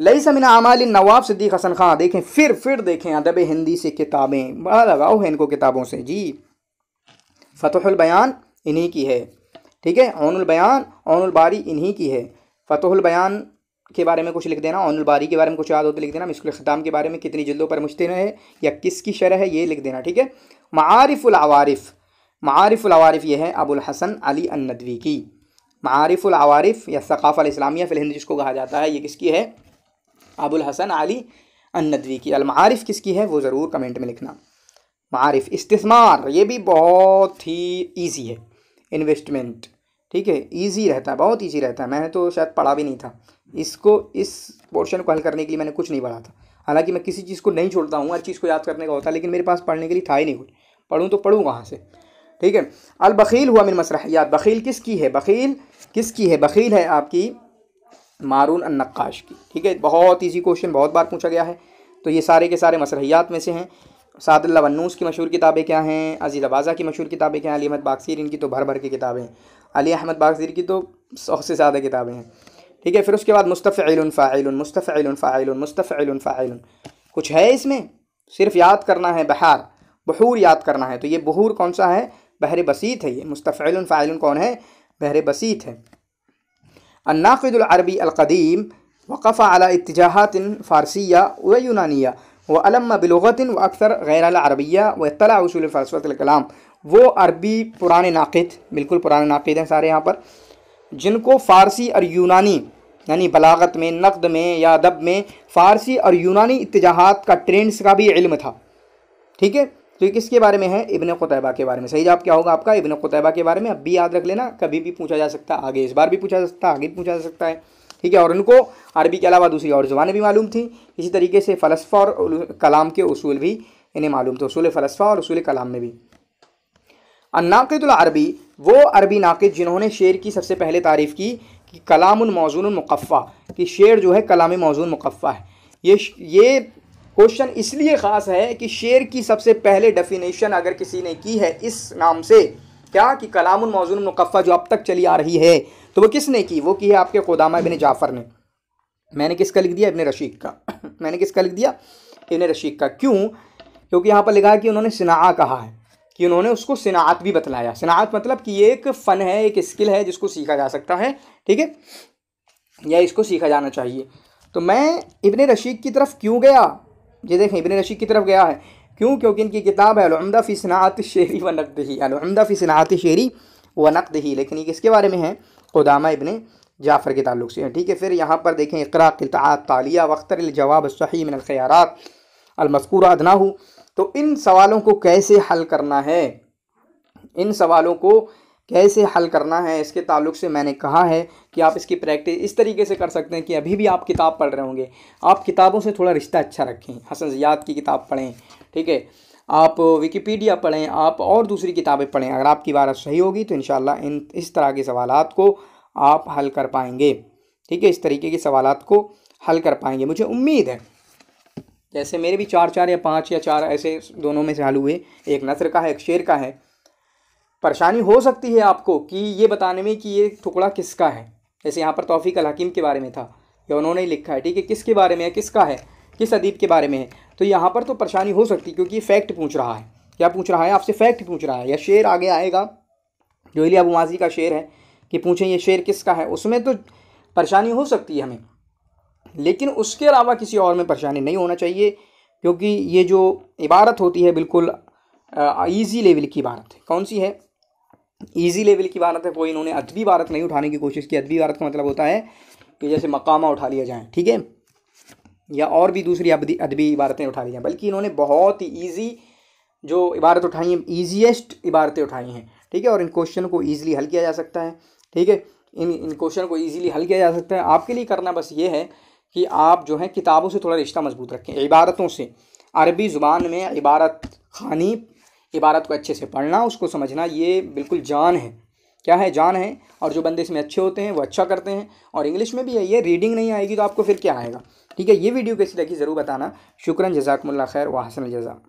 लई समिन अमाल नवाब सिद्दीक हसन खां देखें फिर फिर देखें अदब हिंदी से किताबें बड़ा लगाव है इनको किताबों से जी फ़तहुल बयान इन्हीं की है ठीक है ओनुल बयान ओनुल बारी इन्हीं की है फ़तहुल बयान के बारे में कुछ लिख देना ओनुल बारी के बारे में कुछ याद होते लिख देना मिसकुल ख़ताम के बारे में कितनी जल्दों पर मुश्तिन है या किसकी शरह है ये लिख देना ठीक है मारफ़ुलवारिफ़ मारफ़ुलवारिफ़ ये है अबुल हसन अली नदवी की मारफ़ुलवारिफ़ या सकाफ़ल इस्लामिया फ़िल हिंदी जिसको कहा जाता है ये किसकी है अबुल हसन अली अनदवी की अलमारिफ किसकी है वो ज़रूर कमेंट में लिखना मारिफ इस्तेमार ये भी बहुत ही ईजी है इन्वेस्टमेंट ठीक है ईजी रहता है बहुत ईजी रहता है मैंने तो शायद पढ़ा भी नहीं था इसको इस पोर्शन को हल करने के लिए मैंने कुछ नहीं पढ़ा था हालांकि मैं किसी चीज़ को नहीं छोड़ता हूँ हर चीज़ को याद करने का होता है लेकिन मेरे पास पढ़ने के लिए था ही नहीं कुछ पढ़ूँ तो पढ़ूँ कहाँ से ठीक है अलबखील हुआ मेरी मसरहियात बखील किसकी है बखील किसकी है बखील है आपकी मारून नक्काश की ठीक है बहुत ईजी क्वेश्चन बहुत बार पूछा गया है तो ये सारे के सारे मसरहियात में से हैं सादुल्ला वन्नूस की मशहूर किताबें क्या हैं अजीज़ अबाज़ा की मशहूर किताबें क्या हैं अली अहमद बागसीर इनकी तो भर भर की किताबें हैं अली अहमद बागसीर की तो सौ से ज़्यादा किताबें हैं ठीक है फिर उसके बाद मुस्तफ़िल फ़ाइल मुस्तफ़िल फ़ाइल मुस्तफ़िल फ़ाइल कुछ है इसमें सिर्फ याद करना है बहार बहूर याद करना है तो ये बहूर कौन सा है बहर बसीत है ये मुस्तफ़िल फ़ाइल कौन है बहर बसीत है अन्नाक़द अरबी अलकदीम वक़फ़ अला इतजाहत फ़ारसिया व यूनानिया व अलम व अक्सर गैर अरबिया व तला उसूल फ़लसफ़लकलाम वो अरबी पुराने नाक़द बिल्कुल पुराने नाक़द हैं सारे यहाँ पर जिनको फ़ारसी और यूनानी यानी बलागत में नकद में या अदब में फ़ारसी और यूनानी इतजाहत का ट्रेंड्स का भी इल्म था ठीक है तो ये किसके बारे में है इबन कुतैबा के बारे में सही जवाब क्या होगा आपका इबन कुतैबा के बारे में अब भी याद रख लेना कभी भी पूछा जा सकता है आगे इस बार भी पूछा जा सकता है आगे भी पूछा जा सकता है ठीक है और उनको अरबी के अलावा दूसरी और ज़ुबानें भी मालूम थी इसी तरीके से फ़लसफ़ा और कलाम के असूल भी इन्हें मालूम थे असूल फ़लसफ़ा और असूल कलाम में भी अनाकदुलरबी वो अरबी नाकद जिन्होंने शेर की सबसे पहले तारीफ़ की कि कलाम मुकफ़ा कि शेर जो है कलाम मौजून मुकफ़ा है ये ये क्वेश्चन इसलिए ख़ास है कि शेर की सबसे पहले डेफिनेशन अगर किसी ने की है इस नाम से क्या कि कलाम मौजून मुकफ़ा जो अब तक चली आ रही है तो वो किसने की वो की है आपके खुदामा इबन जाफ़र ने मैंने किसका लिख दिया इबन रशीक का *coughs* मैंने किसका लिख दिया इबन रशीक का क्यों क्योंकि यहाँ पर लिखा है कि उन्होंने सिना कहा है कि उन्होंने उसको सिनात भी बतलाया सिनात मतलब कि ये एक फ़न है एक स्किल है जिसको सीखा जा सकता है ठीक है या इसको सीखा जाना चाहिए तो मैं इबन रशीक की तरफ क्यों गया ये देखें इबन रशी की तरफ गया है क्यों क्योंकि इनकी किताब है अलहमदा फ़ी सनात शेरी व नकद ही अलहमदा फ़ी सनात शेरी व नकद ही लेकिन ये किसके बारे में है खुदामा इबन जाफ़र के ताल्लुक से ठीक है फिर यहाँ पर देखें इकरा कितात तालिया वख्तर जवाब सही मिन ख़यारात अलमस्कूर अदना हो तो इन सवालों को कैसे हल करना है इन सवालों को कैसे हल करना है इसके ताल्लुक से मैंने कहा है कि आप इसकी प्रैक्टिस इस तरीके से कर सकते हैं कि अभी भी आप किताब पढ़ रहे होंगे आप किताबों से थोड़ा रिश्ता अच्छा रखें हसन याद की किताब पढ़ें ठीक है आप विकीपीडिया पढ़ें आप और दूसरी किताबें पढ़ें अगर आपकी इबारत सही होगी तो इन इन इस तरह के सवाल को आप हल कर पाएंगे ठीक है इस तरीके के सवाल को हल कर पाएंगे मुझे उम्मीद है जैसे मेरे भी चार चार या पाँच या चार ऐसे दोनों में से हल हुए एक नसर का है एक शेर का है परेशानी हो सकती है आपको कि ये बताने में कि ये टुकड़ा किसका है जैसे यहाँ पर तोफ़ी अल हकीम के बारे में था या उन्होंने लिखा है ठीक है किसके बारे में है किसका है किस अदीब के बारे में है तो यहाँ पर तो परेशानी हो सकती है क्योंकि ये फैक्ट पूछ रहा है क्या पूछ रहा है आपसे फैक्ट पूछ रहा है या शेर आगे आएगा जो इली अबू माजी का शेर है कि पूछें ये शेर किसका है उसमें तो परेशानी हो सकती है हमें लेकिन उसके अलावा किसी और में परेशानी नहीं होना चाहिए क्योंकि ये जो इबारत होती है बिल्कुल ईजी लेवल की इबारत है कौन सी है ईजी लेवल की भारत है कोई इन्होंने अदबी भारत नहीं उठाने की कोशिश की अदबी भारत का मतलब होता है कि जैसे मकामा उठा लिया जाए ठीक है या और भी दूसरी अदबी अदबी इबारतें उठा ली जाएँ बल्कि इन्होंने बहुत ही ईजी जो इबारत उठाई हैं ईजीएस्ट इबारतें उठाई हैं ठीक है और इन क्वेश्चन को ईजिली हल किया जा सकता है ठीक है इन इन क्वेश्चन को ईजिली हल किया जा सकता है आपके लिए करना बस ये है कि आप जो है किताबों से थोड़ा रिश्ता मजबूत रखें इबारतों से अरबी ज़ुबान में इबारत खानी इबारत को अच्छे से पढ़ना उसको समझना ये बिल्कुल जान है क्या है जान है और जो बंदे इसमें अच्छे होते हैं वो अच्छा करते हैं और इंग्लिश में भी है ये रीडिंग नहीं आएगी तो आपको फिर क्या आएगा ठीक है ये वीडियो कैसी लगी ज़रूर बताना शुक्रन जजाकमल्ला खैर वासन जजा